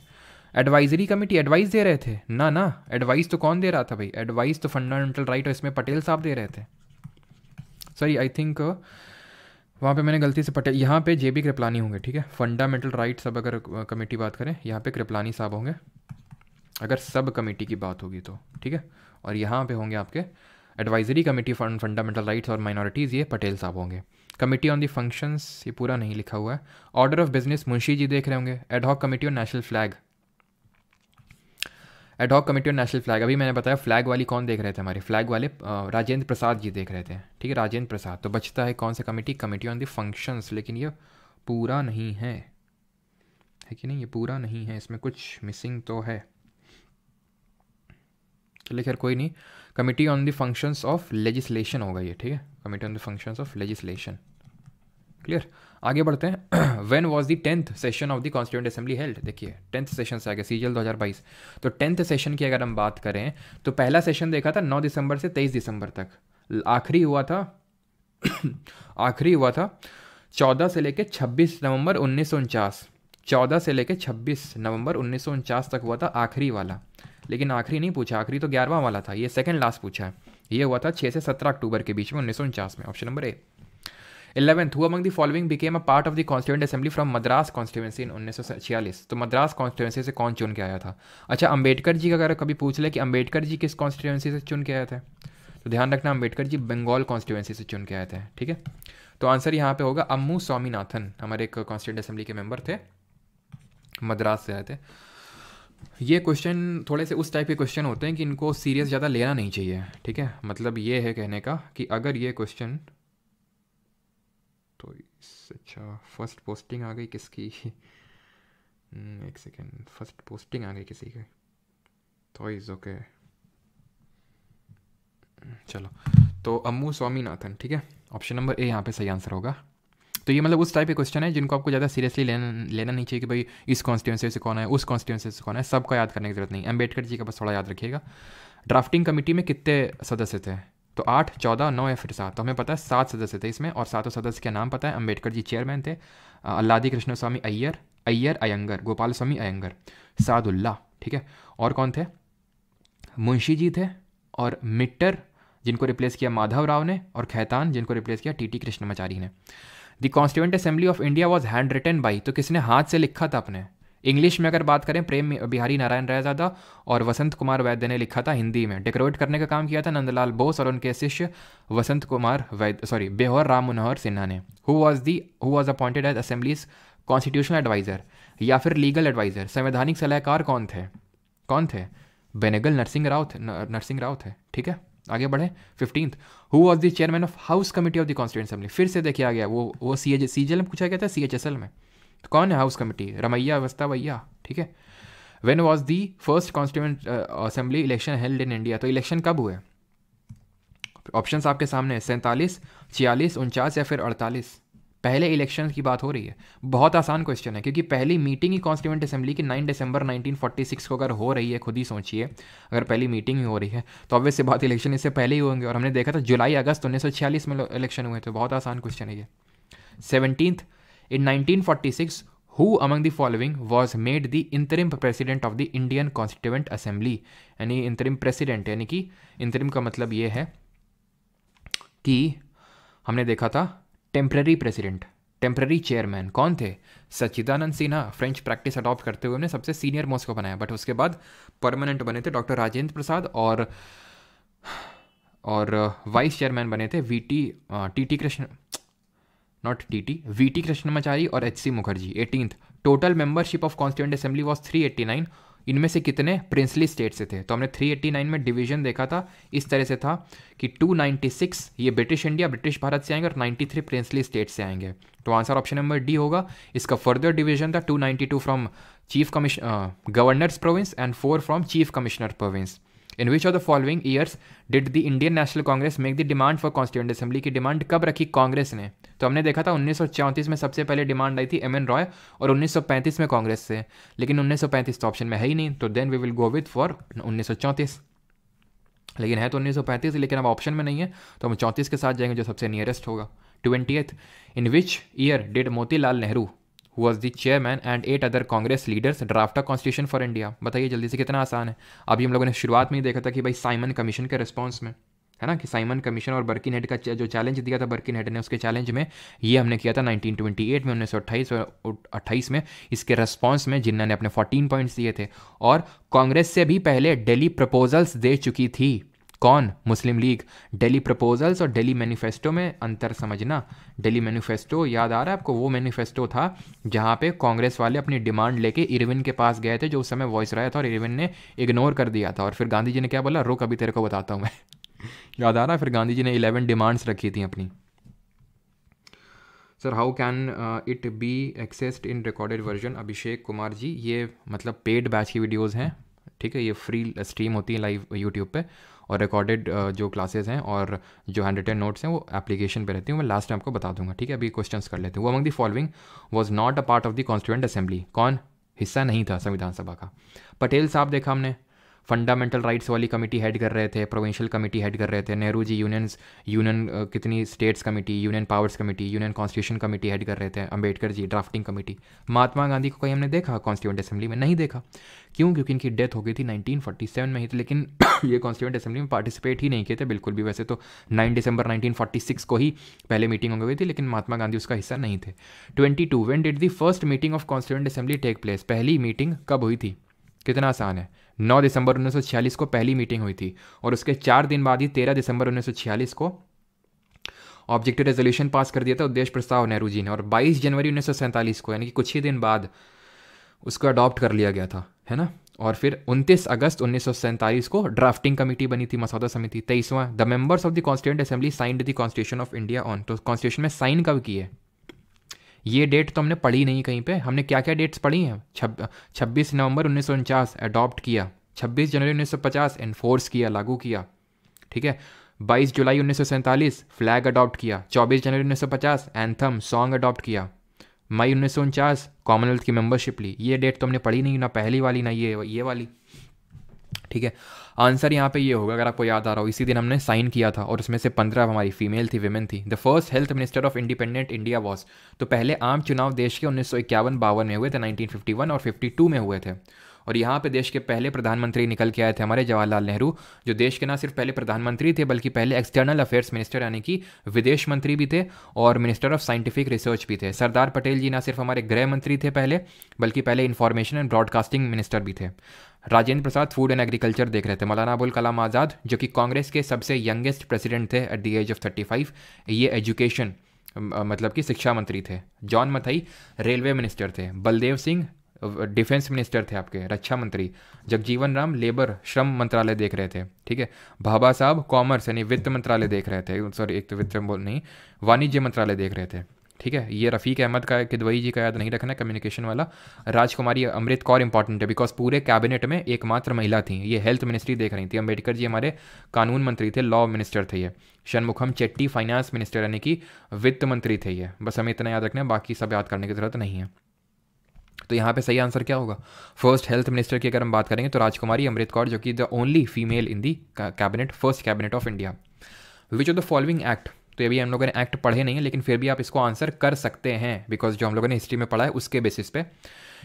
एडवाइजरी कमेटी एडवाइस दे रहे थे ना ना एडवाइस तो कौन दे रहा था भाई एडवाइस तो फंडामेंटल राइट और इसमें पटेल साहब दे रहे थे सॉरी आई थिंक वहाँ पे मैंने गलती से पटेल यहाँ पे जे बी कृपलानी होंगे ठीक है फंडामेंटल राइट्स अब अगर कमेटी बात करें यहाँ पे कृपलानी साहब होंगे अगर सब कमेटी की बात होगी तो ठीक है और यहाँ पे होंगे आपके advisory committee for fundamental rights और माइनॉरिटीज़ ये पटेल साहब होंगे कमेटी ऑन दी फंक्शंस ये पूरा नहीं लिखा हुआ है order of business Munshi ji देख रहे होंगे ad hoc committee on national flag ad hoc committee on national flag अभी मैंने बताया फ्लैग वाली कौन देख रहे थे हमारे फ्लैग वाले राजेंद्र प्रसाद जी देख रहे थे ठीक है राजेंद्र प्रसाद तो बचता है कौन सा committee committee on the functions लेकिन ये पूरा नहीं है है कि नहीं ये पूरा नहीं है इसमें कुछ मिसिंग तो है चलिए तो खैर कोई नहीं committee on the functions of legislation होगा ये ठीक है committee on the functions of legislation clear आगे बढ़ते हैं when was the tenth session of the constituent assembly held देखिए टेंथ सेशन से गया सीजल 2022 तो टेंथ सेशन की अगर हम बात करें तो पहला सेशन देखा था 9 दिसंबर से 23 दिसंबर तक आखिरी हुआ था [CLEARS THROAT] आखिरी हुआ था 14 से लेकर 26 नवंबर उन्नीस 14 से लेकर 26 नवंबर उन्नीस तक हुआ था आखिरी वाला लेकिन आखिरी नहीं पूछा आखिरी तो ग्यारहवा वाला था ये सेकंड लास्ट पूछा है ये हुआ था 6 से 17 अक्टूबर के बीच में उन्नीस में ऑप्शन नंबर ए इलेवेंथ हुआ among the following became a part of the constituent assembly from Madras constituency in उन्नीस तो मद्रास कॉन्स्टिट्यूएंसी से कौन चुन के आया था अच्छा अंबेडकर जी का अगर कभी पूछ ले कि अंबेडकर जी किस कॉन्स्टिट्यूएंसी से चुन के आए थे तो ध्यान रखना अंबेडकर जी बंगाल कॉन्स्टिट्यूएंसी से चुन के आए थे ठीक है तो आंसर यहाँ पे होगा अम्मू स्वामीनाथन हमारे एक कॉन्स्टिट्यूंट असेंबली के मेंबर थे मद्रास से आए थे ये क्वेश्चन थोड़े से उस टाइप के क्वेश्चन होते हैं कि इनको सीरियस ज़्यादा लेना नहीं चाहिए ठीक है मतलब ये है कहने का कि अगर ये क्वेश्चन तो अच्छा फर्स्ट पोस्टिंग आ गई किसकी हम्म, एक सेकेंड फर्स्ट पोस्टिंग आ गई किसी की तो इज़ ओके चलो तो अम्मू स्वामीनाथन ठीक है ऑप्शन नंबर ए यहाँ पे सही आंसर होगा तो ये मतलब उस टाइप के क्वेश्चन है जिनको आपको ज़्यादा सीरियसली लेना लेना नहीं चाहिए कि भाई इस कॉन्स्टिट्यूंसी से कौन है उस कॉन्स्टिट्यूंसी से कौन है सबको याद करने की जरूरत नहीं अम्बेडकर जी का बस थोड़ा याद रखिएगा ड्राफ्टिंग कमेटी में कितने सदस्य थे तो आठ चौदह नौ या फिर सात तो हमें पता है सात सदस्य थे इसमें और सातों सदस्य के नाम पता है अम्बेडकर जी चेयरमैन थे अल्लादी कृष्ण स्वामी अय्यर अय्यर अयंगर गोपाल स्वामी अयंगर सादुल्ला ठीक है और कौन थे मुंशी जी थे और मिट्टर जिनको रिप्लेस किया माधव राव ने और खैतान जिनको रिप्लेस किया टी टी कृष्णमाचारी ने the constituent assembly of India was hand written by तो किसने हाथ से लिखा था अपने इंग्लिश में अगर बात करें प्रेम बिहारी नारायण रायजादा और वसंत कुमार वैद्य ने लिखा था हिंदी में डेकोरेट करने का काम किया था नंदलाल बोस और उनके शिष्य वसंत कुमार वैद्य सॉरी बेहोर राम मनोहर सिन्हा ने who was the who was appointed as assembly's constitutional adviser या फिर लीगल एडवाइजर संवैधानिक सलाहकार कौन थे कौन थे बेनेगल नरसिंह राव थे नरसिंह राव थे ठीक है आगे बढ़े fifteenth who was the chairman of house committee of the constituent assembly फिर से देखिए आ गया वो वो सी एच सी में पूछा गया था सी एच एस एल में तो कौन है हाउस कमेटी रमैया अवस्था भैया ठीक है when was the first constituent assembly election held in India तो इलेक्शन कब हुए ऑप्शन आपके सामने सैंतालीस छियालीस उनचास या फिर अड़तालीस पहले इलेक्शन की बात हो रही है बहुत आसान क्वेश्चन है क्योंकि पहली मीटिंग ही कॉन्स्टिट्यूंट असेंबली की 9 दिसंबर 1946 को अगर हो रही है खुद ही सोचिए अगर पहली मीटिंग ही हो रही है तो ऑब्वियस से बात इलेक्शन इससे पहले ही होंगे और हमने देखा था जुलाई अगस्त उन्नीस में इलेक्शन हुए थे बहुत आसान क्वेश्चन है ये seventeenth in nineteen forty six who among the following was made the interim president of the Indian constituent assembly यानी इंतरिम प्रेसिडेंट यानी कि इंतरिम का मतलब ये है कि हमने देखा था टेम्प्रेरी प्रेसिडेंट टेम्प्ररी चेयरमैन कौन थे Sachchidananda Sinha French practice adopt करते हुए उन्हें सबसे सीनियर मोस्ट को बनाया बट उसके बाद परमानेंट बने थे डॉक्टर राजेंद्र प्रसाद और और वाइस चेयरमैन बने थे V T T T Krishna not T T V T Krishnamachari और H C Mukherjee eighteenth total membership of constituent assembly was three eighty nine इनमें से कितने प्रिंसली स्टेट से थे तो हमने 389 में डिवीजन देखा था इस तरह से था कि 296 ये ब्रिटिश इंडिया ब्रिटिश भारत से आएंगे और 93 प्रिंसली स्टेट से आएंगे तो आंसर ऑप्शन नंबर डी होगा इसका फर्दर डिवीजन था 292 फ्रॉम चीफ कमिश governors province and four from chief commissioner province in which of the following years did the Indian national Congress make the demand for constituent assembly की demand कब रखी कांग्रेस ने तो हमने देखा था उन्नीस में सबसे पहले डिमांड आई थी एम एन रॉय और उन्नीस में कांग्रेस से लेकिन उन्नीस तो ऑप्शन में है ही नहीं तो then we will go with four उन्नीस लेकिन है तो उन्नीस लेकिन अब ऑप्शन में नहीं है तो हम चौंतीस के साथ जाएंगे जो सबसे नियरेस्ट होगा twenty in which year did Motilal Nehru who was the chairman and eight other Congress leaders draft a constitution for India बताइए जल्दी से कितना आसान है अभी हम लोगों ने शुरुआत में ही देखा था कि भाई साइमन कमीशन के रिस्पॉन्स में है ना कि साइमन कमीशन और बर्किन हेड का जो चैलेंज दिया था बर्किन हेड ने उसके चैलेंज में ये हमने किया था 1928 में उन्नीस सौ अट्ठाईस में इसके रेस्पॉन्स में जिन्ना ने अपने 14 पॉइंट्स दिए थे और कांग्रेस से भी पहले डेली प्रपोजल्स दे चुकी थी कौन मुस्लिम लीग डेली प्रपोजल्स और डेली मैनिफेस्टो में अंतर समझना डेली मैनिफेस्टो याद आ रहा है आपको वो मैनिफेस्टो था जहाँ पे कांग्रेस वाले अपनी डिमांड लेके इरविन के पास गए थे जो उस समय वॉइस रहा था और इरविन ने इग्नोर कर दिया था और फिर गांधी जी ने क्या बोला रुक अभी तेरे को बताता हूँ मैं [LAUGHS] याद आ रहा है फिर गांधी जी ने इलेवन डिमांड्स रखी थी अपनी sir how can it be accessed in recorded version Abhishek Kumar ji ये मतलब पेड बैच की वीडियोज़ हैं ठीक है ये फ्री स्ट्रीम होती है लाइव यूट्यूब पर और रिकॉर्डेड uh, जो क्लासेस हैं और जो हैंड रिटेन नोट्स हैं वो एप्लीकेशन पे रहती हूँ मैं लास्ट टाइम आपको बता दूंगा ठीक है अभी क्वेश्चन कर लेते हैं वो among the following was not a part of the constituent assembly कौन हिस्सा नहीं था संविधान सभा का पटेल साहब देखा हमने फंडामेंटल राइट्स वाली कमेटी हेड कर रहे थे प्रोविंशियल कमेटी हेड कर रहे थे नेहरू जी यूनियन यूनियन कितनी states committee union powers committee union constitution committee head कर रहे थे अंबेडकर जी ड्राफ्टिंग कमेटी महात्मा गांधी को कहीं हमने देखा कॉन्स्टिट्यूंट असेंबली में नहीं देखा क्यों क्योंकि इनकी डेथ हो गई थी नाइनटीन में ही थी लेकिन [COUGHS] ये कॉन्स्टिट्यूंट असेंबली में पार्टिसिपेट ही नहीं किए थे बिल्कुल भी वैसे तो नाइन दिसंबर नाइनटीन को ही पहले मीटिंग हो गई थी लेकिन महात्मा गांधी उसका हिस्सा नहीं थे twenty two when did the first meeting of constituent assembly take place पहली मीटिंग कब हुई थी कितना आसान है 9 दिसंबर 1946 को पहली मीटिंग हुई थी और उसके चार दिन बाद ही 13 दिसंबर 1946 को ऑब्जेक्टिव रेजोल्यूशन पास कर दिया था उद्देश्य प्रस्ताव नेहरू जी ने और 22 जनवरी उन्नीस को यानी कि कुछ ही दिन बाद उसको अडॉप्ट कर लिया गया था है ना और फिर 29 अगस्त उन्नीस को ड्राफ्टिंग कमेटी बनी थी मसौदा समिति तेईसवां the members of the constituent assembly signed the constitution of India on तो कॉन्स्टिट्यूशन में साइन कब किए ये डेट तो हमने पढ़ी नहीं कहीं पे हमने क्या क्या डेट्स पढ़ी हैं छब्बीस नवंबर उन्नीस अडॉप्ट किया 26 जनवरी 1950 एनफोर्स किया लागू किया ठीक है 22 जुलाई उन्नीस फ्लैग अडॉप्ट किया 24 जनवरी 1950 एंथम सॉन्ग अडॉप्ट किया मई उन्नीस कॉमनवेल्थ की मेंबरशिप ली ये डेट तो हमने पढ़ी नहीं ना पहली वाली ना ये ये वाली ठीक है आंसर यहाँ पे ये होगा अगर आपको याद आ रहा हो इसी दिन हमने साइन किया था और उसमें से पंद्रह हमारी फीमेल थी वेमेन थी the first health minister of independent India was तो पहले आम चुनाव देश के उन्नीस सौ इक्यावन बावन में हुए थे नाइनटीन फिफ्टी वन और फिफ्टी टू में हुए थे और यहाँ पे देश के पहले प्रधानमंत्री निकल के आए थे हमारे जवाहरलाल नेहरू जो देश के ना सिर्फ पहले प्रधानमंत्री थे बल्कि पहले एक्सटर्नल अफेयर्स मिनिस्टर यानी कि विदेश मंत्री भी थे और मिनिस्टर ऑफ साइंटिफिक रिसर्च भी थे सरदार पटेल जी ना सिर्फ हमारे गृह मंत्री थे पहले बल्कि पहले इन्फॉर्मेशन एंड ब्रॉडकास्टिंग मिनिस्टर भी थे Rajendra Prasad food and agriculture देख रहे थे मौलाना अबुल कलाम आज़ाद जो कि कांग्रेस के सबसे यंगेस्ट प्रेसिडेंट थे at the age of thirty five ये एजुकेशन मतलब कि शिक्षा मंत्री थे जॉन मथई रेलवे मिनिस्टर थे बलदेव सिंह डिफेंस मिनिस्टर थे आपके रक्षा मंत्री जगजीवन राम लेबर श्रम मंत्रालय देख रहे थे ठीक है भाभा साहब कॉमर्स यानी वित्त मंत्रालय देख रहे थे सॉरी एक तो वित्त नहीं वाणिज्य मंत्रालय देख रहे थे ठीक है ये रफ़ीक अहमद का किदवई जी का याद नहीं रखना कम्युनिकेशन वाला राजकुमारी अमृत कौर इंपॉर्टेंट है बिकॉज पूरे कैबिनेट में एकमात्र महिला थी ये हेल्थ मिनिस्ट्री देख रही थी अम्बेडकर जी हमारे कानून मंत्री थे लॉ मिनिस्टर थे ये शनमुखम चेट्टी फाइनेंस मिनिस्टर यानी कि वित्त मंत्री थे ये बस हमें इतना याद रखना है बाकी सब याद करने की ज़रूरत नहीं है तो यहाँ पे सही आंसर क्या होगा फर्स्ट हेल्थ मिनिस्टर की अगर हम बात करेंगे तो राजकुमारी अमृत कौर जो कि the only female in the cabinet first cabinet of India which of the following act तो ये भी हम लोगों ने एक्ट पढ़े नहीं है लेकिन फिर भी आप इसको आंसर कर सकते हैं बिकॉज जो हम लोगों ने हिस्ट्री में पढ़ा है उसके बेसिस पे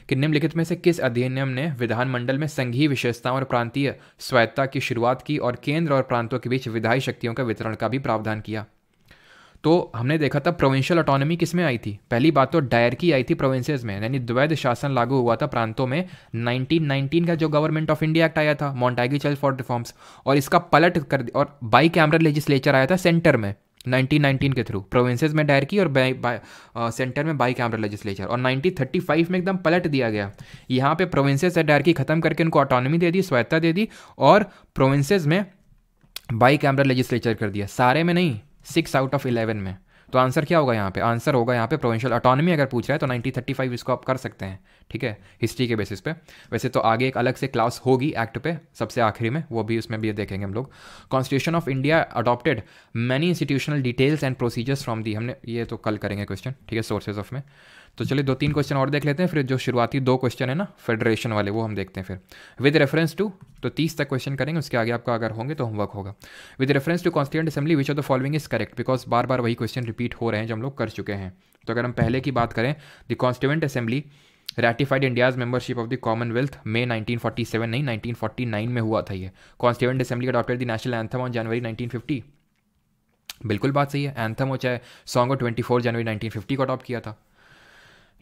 कि निम्नलिखित में से किस अधिनियम ने विधानमंडल में संघीय विशेषताओं और प्रांतीय स्वायत्ता की शुरुआत की और केंद्र और प्रांतों के बीच विधायी शक्तियों का वितरण का भी प्रावधान किया तो हमने देखा था प्रोविंशियल ऑटोनॉमी किस में आई थी पहली बात तो डायरकी आई थी प्रोविंसेज में यानी द्वैध शासन लागू हुआ था प्रांतों में 1919 का जो गवर्नमेंट ऑफ इंडिया एक्ट आया था मॉन्टागी चाइल्ड फॉर रिफॉर्म्स और इसका पलट कर और बाई कैमरा लेजिस्लेचर आया था सेंटर में 1919 के थ्रू प्रोविंसेस में डायर की और बाई, बाई, सेंटर में बाई कैमरा लेजिस्लेचर और 1935 में एकदम पलट दिया गया यहाँ पे प्रोविंसेस और डायर की खत्म करके उनको ऑटोनॉमी दे दी स्वायत्ता दे दी और प्रोविंसेस में बाई कैमरा लेजिस्लेचर कर दिया सारे में नहीं सिक्स आउट ऑफ इलेवन में तो आंसर क्या होगा यहाँ पे आंसर होगा यहाँ पे प्रोविंशियल ऑटोनॉमी अगर पूछ रहा है तो 1935 इसको आप कर सकते हैं ठीक है हिस्ट्री के बेसिस पे वैसे तो आगे एक अलग से क्लास होगी एक्ट पे सबसे आखिरी में वो भी उसमें भी देखेंगे हम लोग constitution of India adopted many institutional details and procedures from the हमने ये तो कल करेंगे क्वेश्चन ठीक है सोर्सेज ऑफ में तो चलिए दो तीन क्वेश्चन और देख लेते हैं फिर जो शुरुआती दो क्वेश्चन है ना फेडरेशन वाले वो हम देखते हैं फिर विद रेफरेंस टू तो तीस तक क्वेश्चन करेंगे उसके आगे आपका अगर होंगे तो होमवर्क होगा with reference to constituent assembly which of the following is correct because बार बार वही क्वेश्चन रिपीट हो रहे हैं जो हम लोग कर चुके हैं तो अगर हम पहले की बात करें the constituent assembly ratified India's membership of the commonwealth May 1947 नहीं 1949 में हुआ था ये constituent assembly adopted the national anthem on January 1950 बिल्कुल बात सही है एंथम हो चाहे song of twenty four January nineteen fifty को अडॉप्ट किया था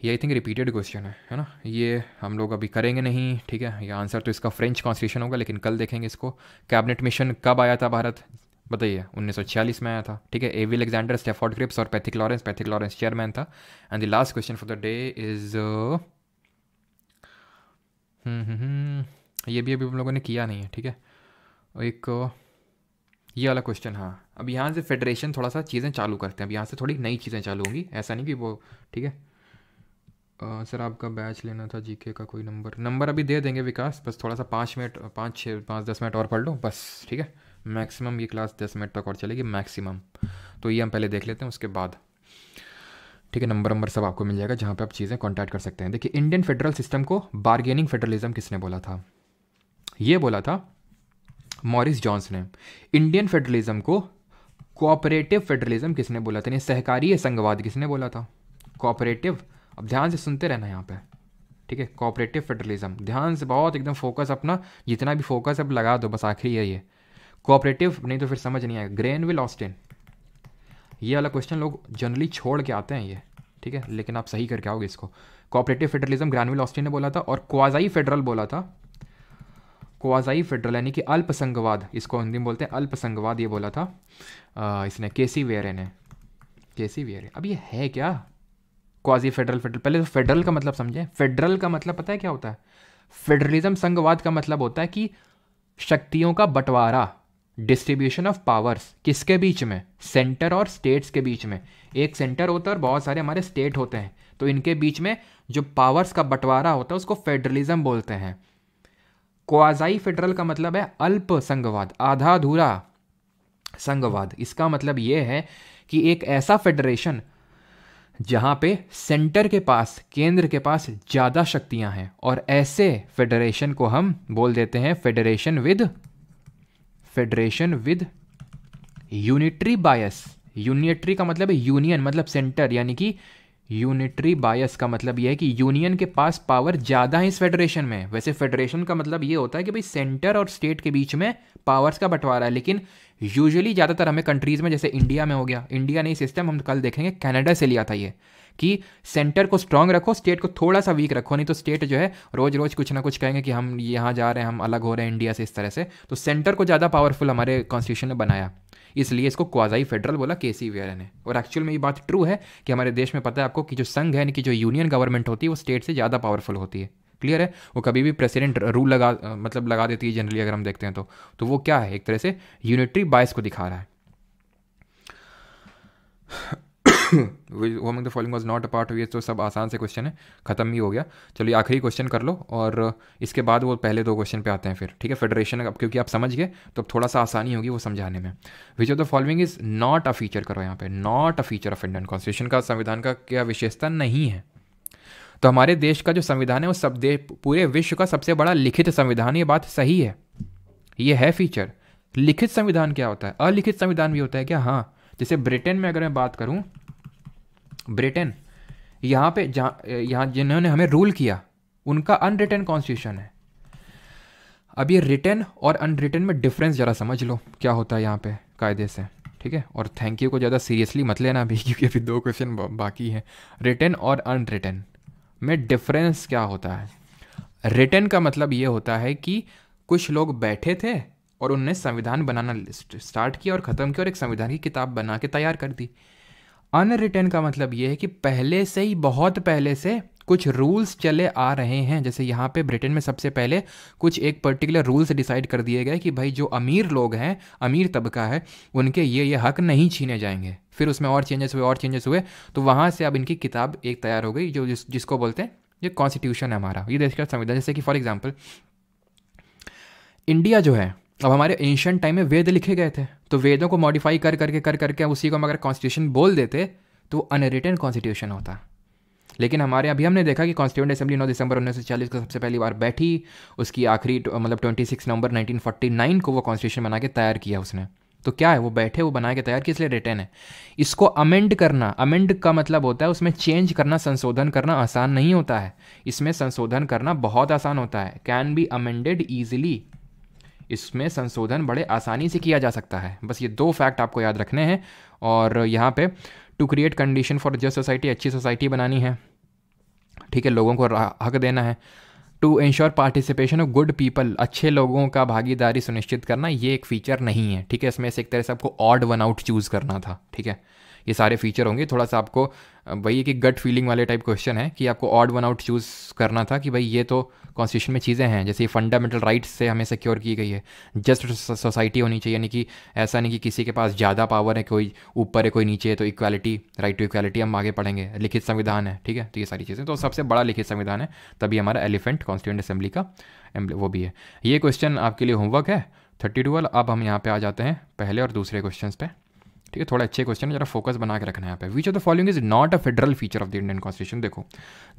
ये आई थिंक रिपीटेड क्वेश्चन है है ना ये हम लोग अभी करेंगे नहीं ठीक है ये आंसर तो इसका फ्रेंच कॉन्स्टिट्यूशन होगा लेकिन कल देखेंगे इसको कैबिनेट मिशन कब आया था भारत बताइए उन्नीस सौ छियालीस में आया था ठीक है एवी अलेक्जेंडर स्टेफॉर्ड क्रिप्स और Pethick Lawrence Pethick Lawrence chairman था and the last question for the day is hmm, hmm, hmm. ये भी अभी हम लोगों ने किया नहीं है ठीक है एक ये वाला क्वेश्चन हाँ अब यहाँ से फेडरेशन थोड़ा सा चीज़ें चालू करते हैं अब यहाँ से थोड़ी नई चीज़ें चालू होंगी ऐसा नहीं कि वो ठीक है सर आपका बैच लेना था जीके का कोई नंबर नंबर अभी दे देंगे विकास बस थोड़ा सा पाँच मिनट पाँच छः पाँच दस मिनट और पढ़ लो बस ठीक है मैक्सिमम ये क्लास दस मिनट तक और चलेगी मैक्सिमम तो ये हम पहले देख लेते हैं उसके बाद ठीक है नंबर नंबर सब आपको मिल जाएगा जहाँ पे आप चीज़ें कॉन्टैक्ट कर सकते हैं देखिए इंडियन फेडरल सिस्टम को बार्गेनिंग फेडरलिज्म किसने बोला था ये बोला था मॉरिस जॉन्स ने इंडियन फेडरलिज्म को कोऑपरेटिव फेडरलिज्म किसने बोला था यानी सहकारी संघवाद किसने बोला था कोऑपरेटिव अब ध्यान से सुनते रहना यहाँ पे ठीक है कोऑपरेटिव फेडरलिज्म ध्यान से बहुत एकदम फोकस अपना जितना भी फोकस अब लगा दो बस आखिरी है ये कोऑपरेटिव नहीं तो फिर समझ नहीं आएगा ग्रेन विल ऑस्टिन ये वाला क्वेश्चन लोग जनरली छोड़ के आते हैं ये ठीक है लेकिन आप सही करके आओगे इसको कॉपरेटिव फेडरलिज्म ग्रानविल ऑस्टिन ने बोला था और क्वाजाई फेडरल बोला था क्वाजाई फेडरल यानी कि अल्पसंघवाद इसको हिंदी में बोलते हैं अल्पसंघवाद ये बोला था आ, इसने केसी वेरे ने केसी वेरे अब ये है क्या क्वाजी फेडरल फेडरल पहले तो फेडरल का मतलब समझें फेडरल का मतलब पता है क्या होता है फेडरलिज्म संघवाद का मतलब होता है कि शक्तियों का बंटवारा डिस्ट्रीब्यूशन ऑफ पावर्स किसके बीच में सेंटर और स्टेट्स के बीच में एक सेंटर होता है और बहुत सारे हमारे स्टेट होते हैं तो इनके बीच में जो पावर्स का बंटवारा होता है उसको फेडरलिज्म बोलते हैं क्वाजाई फेडरल का मतलब है अल्प संघवाद आधा अधूरा संघवाद इसका मतलब ये है कि एक ऐसा फेडरेशन जहाँ पे सेंटर के पास केंद्र के पास ज़्यादा शक्तियाँ हैं और ऐसे फेडरेशन को हम बोल देते हैं federation with federation with unitary bias unitary का मतलब है यूनियन मतलब सेंटर यानी कि यूनिटरी बायस का मतलब यह है कि यूनियन के पास पावर ज़्यादा है इस फेडरेशन में वैसे फेडरेशन का मतलब ये होता है कि भाई सेंटर और स्टेट के बीच में पावर्स का बंटवारा है लेकिन यूजुअली ज़्यादातर हमें कंट्रीज़ में जैसे इंडिया में हो गया इंडिया ने सिस्टम हम कल देखेंगे कनाडा से लिया था ये कि सेंटर को स्ट्रांग रखो स्टेट को थोड़ा सा वीक रखो नहीं तो स्टेट जो है रोज रोज कुछ ना कुछ कहेंगे कि हम यहाँ जा रहे हैं हम अलग हो रहे हैं इंडिया से इस तरह से तो सेंटर को ज़्यादा पावरफुल हमारे कॉन्स्टिट्यूशन ने बनाया इसलिए इसको क्वाजाई फेडरल बोला के सी वेयर ने और एक्चुअल में ये बात ट्रू है कि हमारे देश में पता है आपको कि जो संघ है यानी कि जो यूनियन गवर्नमेंट होती है वो स्टेट से ज़्यादा पावरफुल होती है क्लियर है वो कभी भी प्रेसिडेंट रूल लगा मतलब लगा देती है जनरली अगर हम देखते हैं तो तो वो क्या है एक तरह से यूनिटरी बायस को दिखा रहा है who among the following was not a part of ये तो सब आसान से क्वेश्चन है खत्म ही हो गया चलिए आखिरी क्वेश्चन कर लो और इसके बाद वो पहले दो क्वेश्चन पे आते हैं फिर ठीक है फेडरेशन अब क्योंकि आप समझ गए तो थोड़ा सा आसानी होगी वो समझाने में which of the following is not a feature करो यहाँ पे not a feature of Indian constitution का संविधान का क्या विशेषता नहीं है तो हमारे देश का जो संविधान है वो सब देश पूरे विश्व का सबसे बड़ा लिखित संविधान ये बात सही है ये है फीचर लिखित संविधान क्या होता है अलिखित संविधान भी होता है क्या हाँ जैसे ब्रिटेन में अगर मैं बात करूँ ब्रिटेन यहाँ पे जहाँ यहाँ जिन्होंने हमें रूल किया उनका अनरिटर्न कॉन्स्टिट्यूशन है अब ये रिटर्न और अनरिटन में डिफरेंस ज़रा समझ लो क्या होता है यहाँ पे कायदे से ठीक है और थैंक यू को ज़्यादा सीरियसली मत लेना अभी [LAUGHS] क्योंकि अभी दो क्वेश्चन बाकी हैं रिटर्न और अनरिटर्न में डिफरेंस क्या होता है रिटर्न का मतलब ये होता है कि कुछ लोग बैठे थे और उनने संविधान बनाना स्टार्ट किया और ख़त्म किया और एक संविधान की किताब बना के तैयार कर दी अनरिटर्न का मतलब ये है कि पहले से ही बहुत पहले से कुछ रूल्स चले आ रहे हैं जैसे यहाँ पे ब्रिटेन में सबसे पहले कुछ एक पर्टिकुलर रूल्स डिसाइड कर दिए गए कि भाई जो अमीर लोग हैं अमीर तबका है उनके ये ये हक नहीं छीने जाएंगे फिर उसमें और चेंजेस हुए और चेंजेस हुए तो वहाँ से अब इनकी किताब एक तैयार हो गई जो जिस, जिसको बोलते हैं ये कॉन्स्टिट्यूशन है हमारा ये देश का संविधान जैसे कि फॉर एग्जाम्पल इंडिया जो है अब हमारे एंशंट टाइम में वेद लिखे गए थे तो वेदों को मॉडिफाई कर करके कर करके उसी को हम अगर कॉन्स्टिट्यूशन बोल देते तो वो अनरिटन कॉन्स्टिट्यूशन होता लेकिन हमारे अभी हमने देखा कि कॉन्स्टिट्यूंट असेंबली 9 दिसंबर 1940 को सबसे पहली बार बैठी उसकी आखिरी तो, मतलब 26 नवंबर 1949 को वो कॉन्स्टिट्यूशन बना के तैयार किया उसने तो क्या है वो बैठे वो बना के तैयार किस लिए रिटर्न है इसको अमेंड करना अमेंड का मतलब होता है उसमें चेंज करना संशोधन करना आसान नहीं होता है इसमें संशोधन करना बहुत आसान होता है कैन बी अमेंडेड ईजिली इसमें संशोधन बड़े आसानी से किया जा सकता है बस ये दो फैक्ट आपको याद रखने हैं और यहाँ पे to create condition for just society अच्छी सोसाइटी बनानी है ठीक है लोगों को हक देना है to ensure participation of good people अच्छे लोगों का भागीदारी सुनिश्चित करना ये एक फीचर नहीं है ठीक है इसमें से एक तरह से आपको ऑड वन आउट चूज़ करना था ठीक है ये सारे फीचर होंगे थोड़ा सा आपको वही कि गट फीलिंग वाले टाइप क्वेश्चन है कि आपको ऑड वन आउट चूज़ करना था कि भाई ये तो कॉन्स्टिट्यूशन में चीज़ें हैं जैसे फंडामेंटल राइट्स से हमें सिक्योर की गई है जस्ट सोसाइटी होनी चाहिए यानी कि ऐसा नहीं कि किसी के पास ज़्यादा पावर है कोई ऊपर है कोई नीचे है तो इक्वालिटी राइट टू इक्वालिटी हम आगे पढ़ेंगे लिखित संविधान है ठीक है तो ये सारी चीज़ें तो सबसे बड़ा लिखित संविधान है तभी हमारा एलिफेंट कॉन्स्टिट्यूंट असेंबली का वो भी है ये क्वेश्चन आपके लिए होमवर्क है थर्टी टू वाला अब हम यहाँ पे आ जाते हैं पहले और दूसरे क्वेश्चन पर ठीक है थोड़ा अच्छे क्वेश्चन है जरा फोकस बना के रखना है यहाँ पे which of the following is not a federal feature of the Indian constitution देखो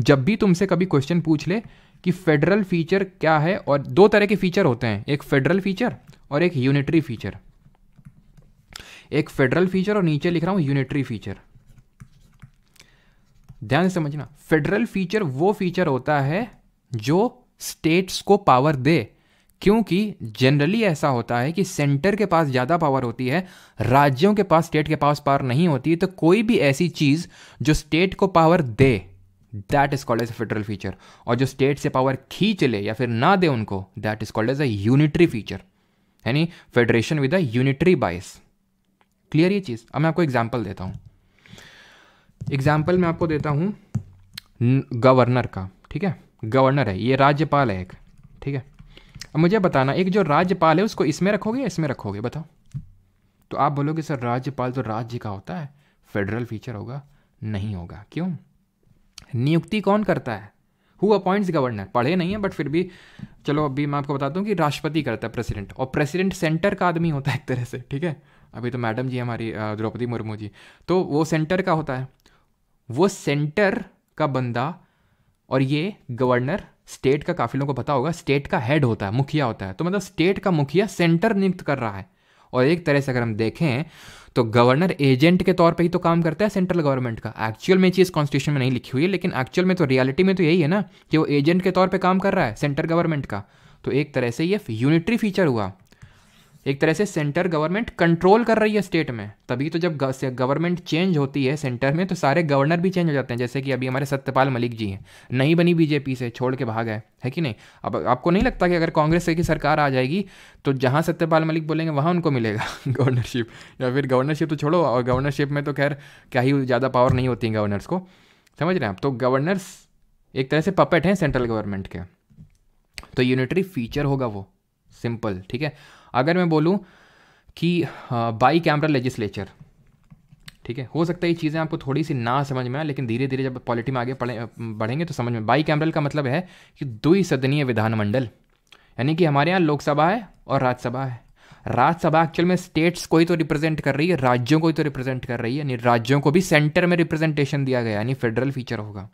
जब भी तुमसे कभी क्वेश्चन पूछ ले कि फेडरल फीचर क्या है और दो तरह के फीचर होते हैं एक फेडरल फीचर और एक यूनिटरी फीचर एक फेडरल फीचर और नीचे लिख रहा हूँ यूनिटरी फीचर ध्यान समझना फेडरल फीचर वो फीचर होता है जो स्टेट्स को पावर दे क्योंकि जनरली ऐसा होता है कि सेंटर के पास ज़्यादा पावर होती है राज्यों के पास स्टेट के पास पावर नहीं होती तो कोई भी ऐसी चीज़ जो स्टेट को पावर दे that is called as federal feature और जो स्टेट से पावर खींच ले या फिर ना दे उनको that is called as a unitary feature यानी federation with a unitary bias clear ये चीज़ अब मैं आपको एग्जाम्पल देता हूँ एग्जाम्पल मैं आपको देता हूँ गवर्नर का ठीक है गवर्नर है ये राज्यपाल है एक ठीक है मुझे बताना एक जो राज्यपाल है उसको इसमें रखोगे या इसमें रखोगे बताओ तो आप बोलोगे सर राज्यपाल तो राज्य का होता है फेडरल फीचर होगा नहीं होगा क्यों नियुक्ति कौन करता है हु अपॉइंट्स गवर्नर पढ़े नहीं है बट फिर भी चलो अभी मैं आपको बताता हूँ कि राष्ट्रपति करता है प्रेसिडेंट और प्रेसिडेंट सेंटर का आदमी होता है एक तरह से ठीक है अभी तो मैडम जी हमारी द्रौपदी मुर्मू जी तो वो सेंटर का होता है वो सेंटर का बंदा और ये गवर्नर स्टेट का काफ़ी लोगों को पता होगा स्टेट का हेड होता है मुखिया होता है तो मतलब स्टेट का मुखिया सेंटर नियुक्त कर रहा है और एक तरह से अगर हम देखें तो गवर्नर एजेंट के तौर पे ही तो काम करता है सेंट्रल गवर्नमेंट का एक्चुअल में चीज़ कॉन्स्टिट्यूशन में नहीं लिखी हुई है लेकिन एक्चुअल में तो रियलिटी में तो यही है ना कि वो एजेंट के तौर पे काम कर रहा है सेंट्रल गवर्नमेंट का तो एक तरह से ये यूनिटरी फीचर हुआ एक तरह से सेंटर गवर्नमेंट कंट्रोल कर रही है स्टेट में तभी तो जब गवर्नमेंट चेंज होती है सेंटर में तो सारे गवर्नर भी चेंज हो जाते हैं जैसे कि अभी हमारे सत्यपाल मलिक जी हैं नहीं बनी बीजेपी से छोड़ के भाग है है कि नहीं अब आपको नहीं लगता कि अगर कांग्रेस की सरकार आ जाएगी तो जहाँ सत्यपाल मलिक बोलेंगे वहाँ उनको मिलेगा गवर्नरशिप [LAUGHS] या फिर गवर्नरशिप तो छोड़ो और गवर्नरशिप में तो खैर क्या ही ज़्यादा पावर नहीं होती है गवर्नर्स को समझ रहे हैं आप तो गवर्नर्स एक तरह से पपेट हैं सेंट्रल गवर्नमेंट के तो यूनिटरी फीचर होगा वो सिंपल ठीक है अगर मैं बोलूँ कि बाई कैमरा लेजिस्लेचर ठीक है हो सकता है ये चीज़ें आपको थोड़ी सी ना समझ में आए लेकिन धीरे धीरे जब पॉलिटी में आगे पढ़े बढ़ेंगे तो समझ में बाई कैमरल का मतलब है कि दुई सदनीय विधानमंडल यानी कि हमारे यहाँ लोकसभा है और राज्यसभा है राज्यसभा एक्चुअल में स्टेट्स को ही तो रिप्रेजेंट कर रही है राज्यों को ही तो रिप्रेजेंट कर रही है यानी राज्यों को भी सेंटर में रिप्रेजेंटेशन दिया गया यानी फेडरल फीचर होगा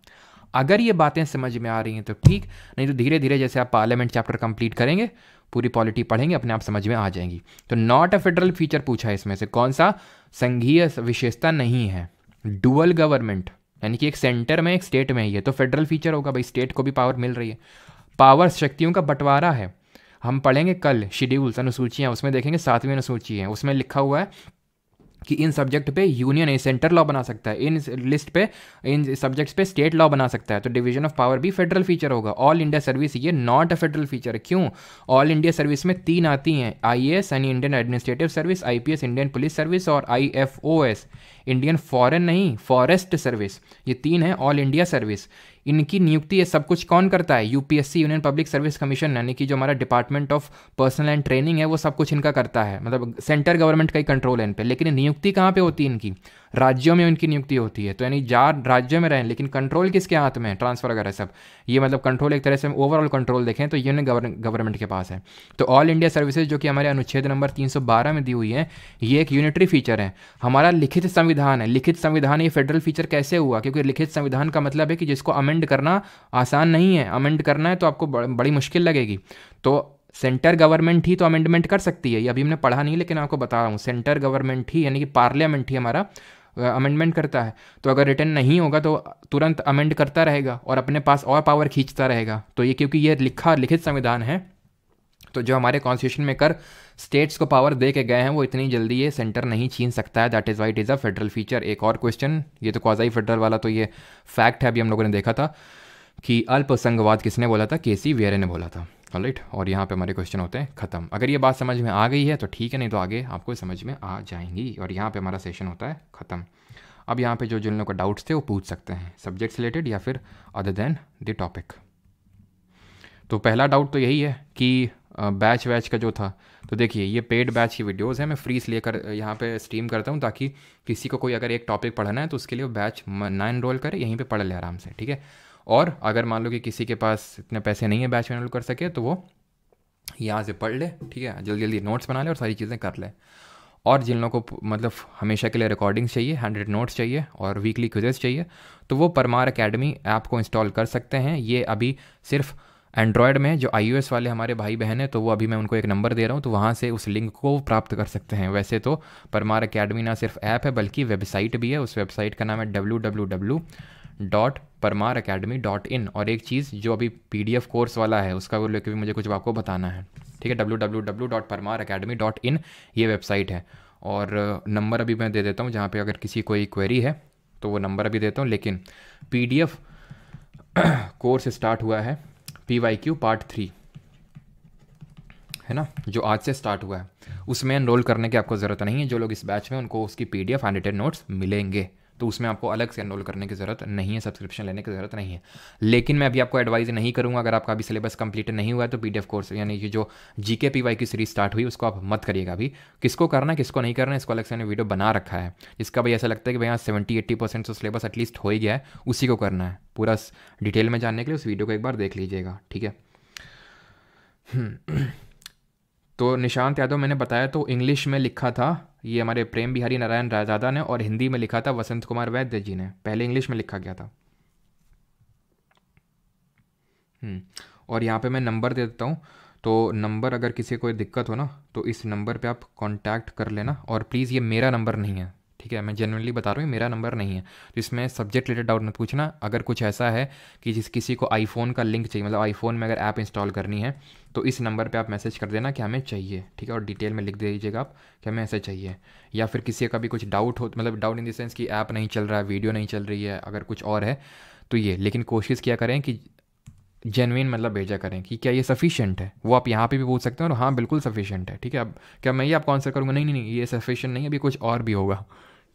अगर ये बातें समझ में आ रही हैं तो ठीक नहीं तो धीरे धीरे जैसे आप पार्लियामेंट चैप्टर कंप्लीट करेंगे पूरी पॉलिटी पढ़ेंगे अपने आप समझ में आ जाएंगी तो नॉट अ फेडरल फीचर पूछा है इसमें से कौन सा संघीय विशेषता नहीं है डुअल गवर्नमेंट यानी कि एक सेंटर में एक स्टेट में ही है तो फेडरल फीचर होगा भाई स्टेट को भी पावर मिल रही है पावर शक्तियों का बंटवारा है हम पढ़ेंगे कल शेड्यूल्स अनुसूचियाँ उसमें देखेंगे सातवीं अनुसूची है उसमें लिखा हुआ है कि इन सब्जेक्ट पे यूनियन सेंटर लॉ बना सकता है इन लिस्ट पे इन सब्जेक्ट्स पे स्टेट लॉ बना सकता है तो डिवीजन ऑफ पावर भी फेडरल फीचर होगा ऑल इंडिया सर्विस ये नॉट अ फेडरल फीचर है क्यों ऑल इंडिया सर्विस में तीन आती हैं आई यानी Indian administrative service I Indian police service और आई इंडियन फॉरन नहीं फॉरेस्ट सर्विस ये तीन है ऑल इंडिया सर्विस इनकी नियुक्ति ये सब कुछ कौन करता है UPSC union public service commission यानी कि जो हमारा department of personnel and training है वो सब कुछ इनका करता है मतलब सेंटर गवर्नमेंट का ही कंट्रोल है इन पर लेकिन नियुक्ति कहाँ पर होती है इनकी राज्यों में इनकी नियुक्ति होती है तो यानी चार राज्यों में रहें लेकिन कंट्रोल किसके हाथ में है ट्रांसफर वगैरह सब ये मतलब कंट्रोल एक तरह से ओवरऑल कंट्रोल देखें तो यूनियन गवर्नमेंट के पास है तो ऑल इंडिया सर्विसेज जो कि हमारे अनुच्छेद नंबर 312 में दी हुई है ये एक यूनिटरी फीचर है हमारा लिखित संविधान है लिखित संविधान ये फेडरल फीचर कैसे हुआ क्योंकि लिखित संविधान का मतलब है कि जिसको अमेंड अमेंड करना आसान नहीं है अमेंड करना है तो आपको बड़ी मुश्किल लगेगी तो सेंटर गवर्नमेंट ही तो अमेंडमेंट कर सकती है ये अभी हमने पढ़ा नहीं लेकिन आपको बता रहा हूँ सेंटर गवर्नमेंट ही यानी कि पार्लियामेंट ही हमारा अमेंडमेंट करता है तो अगर रिटर्न नहीं होगा तो तुरंत अमेंड करता रहेगा और अपने पास और पावर खींचता रहेगा तो ये क्योंकि ये लिखा लिखित संविधान है तो जो हमारे कॉन्स्टिट्यूशन में कर स्टेट्स को पावर दे के गए हैं वो इतनी जल्दी ये सेंटर नहीं छीन सकता है that is why it is a federal feature एक और क्वेश्चन ये तो क्वाजाई फेडरल वाला तो ये फैक्ट है अभी हम लोगों ने देखा था कि अल्पसंघवाद किसने बोला था के सी वेरे ने बोला था राइट और यहाँ पे हमारे क्वेश्चन होते हैं खत्म अगर ये बात समझ में आ गई है तो ठीक है नहीं तो आगे आपको समझ में आ जाएंगी और यहाँ पे हमारा सेशन होता है ख़त्म अब यहाँ पे जो जिन लोगों का डाउट्स थे वो पूछ सकते हैं सब्जेक्ट रिलेटेड या फिर अदर देन द टॉपिक तो पहला डाउट तो यही है कि बैच वैच का जो था तो देखिए ये पेड बैच की वीडियोस हैं मैं फ्री लेकर यहाँ पे स्ट्रीम करता हूँ ताकि किसी को कोई अगर एक टॉपिक पढ़ना है तो उसके लिए वो बैच ना इनरोल करे यहीं पे पढ़ ले आराम से ठीक है और अगर मान लो कि किसी के पास इतने पैसे नहीं है बैच में इनरोल कर सके तो वो यहाँ से पढ़ ले ठीक है जल्दी जल्दी नोट्स बना ले और सारी चीज़ें कर ले और जिन लोगों को मतलब हमेशा के लिए रिकॉर्डिंग्स चाहिए हंड्रेड नोट्स चाहिए और वीकली क्विजेस चाहिए तो वो परमार अकेडमी ऐप को इंस्टॉल कर सकते हैं ये अभी सिर्फ़ एंड्रॉयड में जो आई वाले हमारे भाई बहन हैं तो वो अभी मैं उनको एक नंबर दे रहा हूँ तो वहाँ से उस लिंक को प्राप्त कर सकते हैं वैसे तो परमार अकेडमी ना सिर्फ ऐप है बल्कि वेबसाइट भी है उस वेबसाइट का नाम है W W W dot Parmar academy dot in और एक चीज़ जो अभी पी डी एफ कोर्स वाला है उसका लेकर भी मुझे कुछ आपको बताना है ठीक है W W W dot Parmar academy dot in ये वेबसाइट है और नंबर अभी मैं दे देता हूँ जहाँ पे अगर किसी कोई क्वेरी है तो वो नंबर अभी देता हूँ लेकिन P D F course start हुआ है P Y Q part three है ना जो आज से स्टार्ट हुआ है उसमें एनरोल करने की आपको ज़रूरत नहीं है जो लोग इस बैच में उनको उसकी पी डी एफ नोट्स मिलेंगे तो उसमें आपको अलग से एनरोल करने की ज़रूरत नहीं है सब्सक्रिप्शन लेने की ज़रूरत नहीं है लेकिन मैं अभी आपको एडवाइस नहीं करूँगा अगर आपका अभी सिलेबस कंप्लीट नहीं हुआ है तो पी कोर्स यानी कि जो जी के पी वाई की सीरीज स्टार्ट हुई उसको आप मत करिएगा अभी किसको करना है किसको नहीं करना है इसको अलग से वीडियो बना रखा है इसका भाई ऐसा लगता है कि भाई यहाँ सेवेंटी एट्टी परसेंट तो सिलेबस एटलीस्ट हो ही गया है उसी को करना है पूरा डिटेल में जानने के लिए उस वीडियो को एक बार देख लीजिएगा ठीक है हम्म। [CLEARS THROAT] तो निशांत यादव मैंने बताया तो इंग्लिश में लिखा था ये हमारे प्रेम बिहारी नारायण राजादा ने और हिंदी में लिखा था वसंत कुमार वैद्य जी ने पहले इंग्लिश में लिखा गया था हम्म, और यहाँ पे मैं नंबर दे देता हूँ तो नंबर अगर किसी कोई दिक्कत हो ना तो इस नंबर पे आप कांटेक्ट कर लेना और प्लीज़ ये मेरा नंबर नहीं है ठीक है मैं जनरली बता रहा हूँ मेरा नंबर नहीं है तो इसमें सब्जेक्ट रिलेटेड डाउट मत पूछना अगर कुछ ऐसा है कि जिस किसी को आईफोन का लिंक चाहिए मतलब आईफोन में अगर ऐप इंस्टॉल करनी है तो इस नंबर पे आप मैसेज कर देना कि हमें चाहिए ठीक है और डिटेल में लिख दीजिएगा आप कि हमें ऐसे चाहिए या फिर किसी का भी कुछ डाउट हो मतलब डाउट इन देंस कि ऐप नहीं चल रहा है वीडियो नहीं चल रही है अगर कुछ और है तो ये लेकिन कोशिश किया करें कि जेनविन मतलब भेजा करें कि क्या ये सफिशियंट है वो आप यहाँ पे भी पूछ सकते हैं और हाँ बिल्कुल सफिशियंट है ठीक है अब क्या मैं ये आपको आंसर करूँगा नहीं नहीं नहीं ये सफिशियंट नहीं अभी कुछ और भी होगा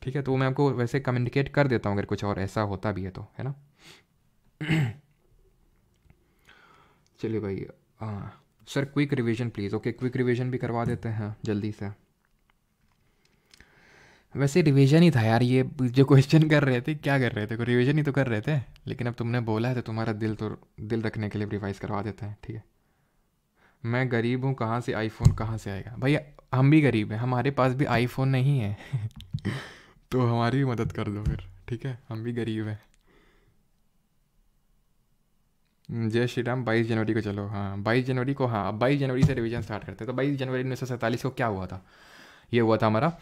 ठीक है तो मैं आपको वैसे कम्युनिकेट कर देता हूँ अगर कुछ और ऐसा होता भी है तो है ना [CLEARS THROAT] चलिए भाई sir quick revision please okay quick revision भी करवा देते हैं जल्दी से वैसे रिवीजन ही था यार ये जो क्वेश्चन कर रहे थे क्या कर रहे थे रिवीजन ही तो कर रहे थे लेकिन अब तुमने बोला है तो तुम्हारा दिल तो दिल रखने के लिए रिवाइज करवा देते हैं ठीक है मैं गरीब हूँ कहाँ से आईफोन कहाँ से आएगा भैया हम भी गरीब हैं हमारे पास भी आईफोन नहीं है [LAUGHS] तो हमारी भी मदद कर दो फिर ठीक है हम भी गरीब हैं जय श्री राम बाईस जनवरी को चलो हाँ बाईस जनवरी को हाँ बाईस जनवरी से रिवीजन स्टार्ट करते हैं तो बाईस जनवरी उन्नीस सौ सैंतालीस को क्या हुआ था ये हुआ था हमारा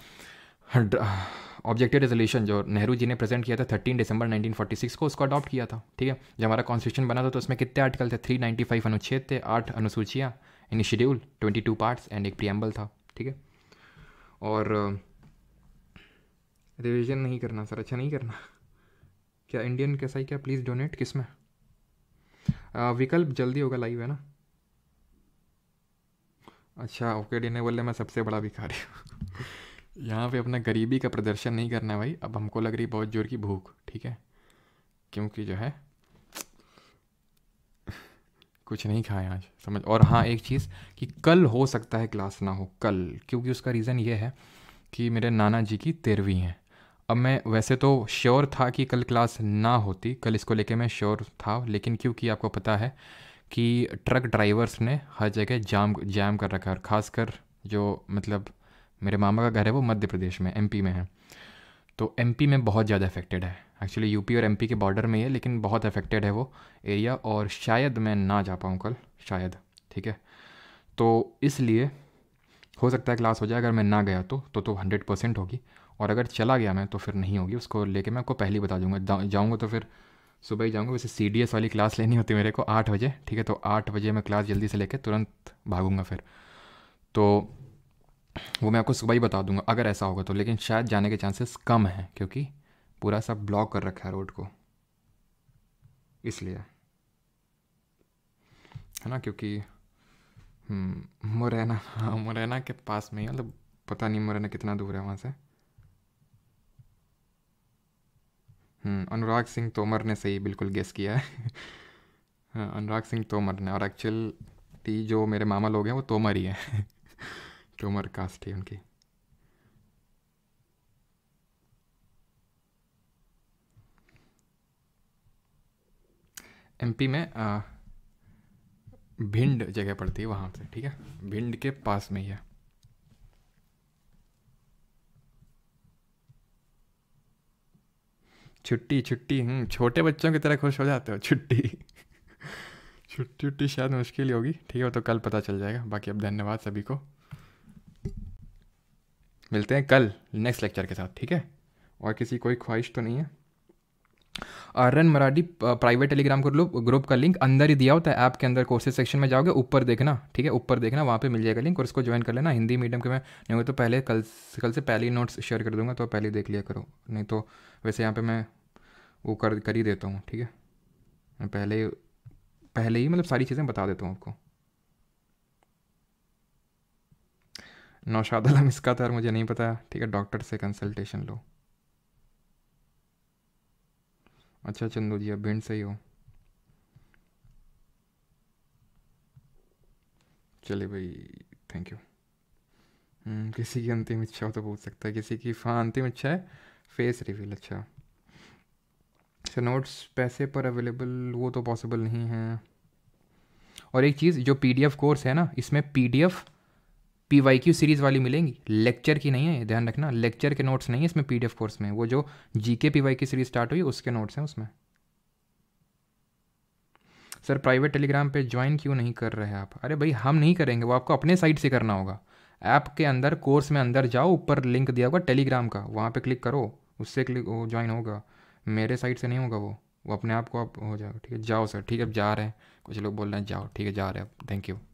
ऑब्जेक्टिव रेजोल्यूशन जो नेहरू जी ने प्रेजेंट किया था थर्टीन दिसंबर 1946 को उसको अडॉप्ट किया था ठीक है जब हमारा कॉन्स्टिट्यूशन बना था तो उसमें कितने आर्टिकल थे 395 अनुच्छेद थे आठ अनुसूचियाँ इन शेड्यूल 22 पार्ट्स एंड एक प्रियम्बल था ठीक है और रिविजन नहीं करना सर अच्छा नहीं करना क्या इंडियन कैसा ही क्या प्लीज़ डोनेट किस में uh, विकल्प जल्दी होगा लाइव है ना अच्छा ओके डिनेबल है मैं सबसे बड़ा भिखारी हूँ यहाँ पे अपना गरीबी का प्रदर्शन नहीं करना है भाई अब हमको लग रही बहुत जोर की भूख ठीक है क्योंकि जो है कुछ नहीं खाए आज समझ और हाँ एक चीज़ कि कल हो सकता है क्लास ना हो कल क्योंकि उसका रीज़न ये है कि मेरे नाना जी की तेरहवीं हैं अब मैं वैसे तो श्योर था कि कल क्लास ना होती कल इसको लेके मैं श्योर था लेकिन क्योंकि आपको पता है कि ट्रक ड्राइवर्स ने हर जगह जाम जाम कर रखा है और ख़ासकर जो मतलब मेरे मामा का घर है वो मध्य प्रदेश में एम में है तो एम में बहुत ज़्यादा अफेक्टेड है एक्चुअली यूपी और एम के बॉर्डर में ही है लेकिन बहुत अफेक्टेड है वो एरिया और शायद मैं ना जा पाऊँ कल शायद ठीक है तो इसलिए हो सकता है क्लास हो जाए अगर मैं ना गया तो तो तो हंड्रेड परसेंट होगी और अगर चला गया मैं तो फिर नहीं होगी उसको लेके मैं आपको पहले ही बता दूंगा जाऊँगा तो फिर सुबह ही जाऊँगा वैसे सी डी एस वाली क्लास लेनी होती मेरे को आठ बजे ठीक है तो आठ बजे मैं क्लास जल्दी से लेके तुरंत भागूंगा फिर तो वो मैं आपको सुबह ही बता दूंगा अगर ऐसा होगा तो लेकिन शायद जाने के चांसेस कम हैं क्योंकि पूरा सब ब्लॉक कर रखा है रोड को इसलिए है ना क्योंकि हम्म, मुरैना हाँ मुरैना के पास में ही मतलब पता नहीं मुरैना कितना दूर है वहाँ से हम्म, अनुराग सिंह तोमर ने सही बिल्कुल गेस किया है [LAUGHS] हाँ, अनुराग सिंह तोमर ने और एक्चुअली जो मेरे मामा लोग हैं वो तोमर ही हैं [LAUGHS] तोमर कास्ट है उनकी एमपी में आ, भिंड जगह पड़ती है वहां से ठीक है भिंड के पास में ही है छुट्टी छुट्टी हम्म छोटे बच्चों की तरह खुश हो जाते हो छुट्टी [LAUGHS] छुट्टी छुट्टी शायद मुश्किल होगी ठीक है वो तो कल पता चल जाएगा बाकी अब धन्यवाद सभी को मिलते हैं कल नेक्स्ट लेक्चर के साथ ठीक है और किसी कोई ख्वाहिश तो नहीं है Aryan Marathi private Telegram group group का लिंक अंदर ही दिया होता है ऐप के अंदर कोर्सेज सेक्शन में जाओगे ऊपर देखना ठीक है ऊपर देखना वहाँ पे मिल जाएगा लिंक और इसको ज्वाइन कर लेना हिंदी मीडियम के मैं नहीं हुए तो पहले कल कल से पहले नोट्स शेयर कर दूंगा तो पहले देख लिया करो नहीं तो वैसे यहाँ पर मैं वो कर कर ही देता हूँ ठीक है मैं पहले पहले ही मतलब सारी चीज़ें बता देता हूँ आपको नौशाद आलम इसका था मुझे नहीं पता ठीक है डॉक्टर से कंसल्टेशन लो अच्छा चंदू जी अब भिंड ही हो चलिए भाई थैंक यू हम्म, किसी की अंतिम इच्छा हो तो पूछ सकता है किसी की हाँ अंतिम इच्छा है फेस रिवील अच्छा सर अच्छा, नोट्स पैसे पर अवेलेबल वो तो पॉसिबल नहीं है और एक चीज़ जो पीडीएफ कोर्स है ना इसमें PDF P Y Q series वाली मिलेंगी लेक्चर की नहीं है ध्यान रखना लेक्चर के नोट्स नहीं है इसमें पी डी एफ कोर्स में वो जो जी के पी वाई की सीरीज़ स्टार्ट हुई उसके नोट्स हैं उसमें सर प्राइवेट टेलीग्राम पे ज्वाइन क्यों नहीं कर रहे आप अरे भाई हम नहीं करेंगे वो आपको अपने साइट से करना होगा ऐप के अंदर कोर्स में अंदर जाओ ऊपर लिंक दिया होगा टेलीग्राम का वहाँ पे क्लिक करो उससे क्लिक वो ज्वाइन होगा मेरे साइट से नहीं होगा वो वो अपने आप को आप हो जाएगा ठीक है जाओ सर ठीक है जा रहे हैं कुछ लोग बोल रहे हैं जाओ ठीक है जा रहे हैं थैंक यू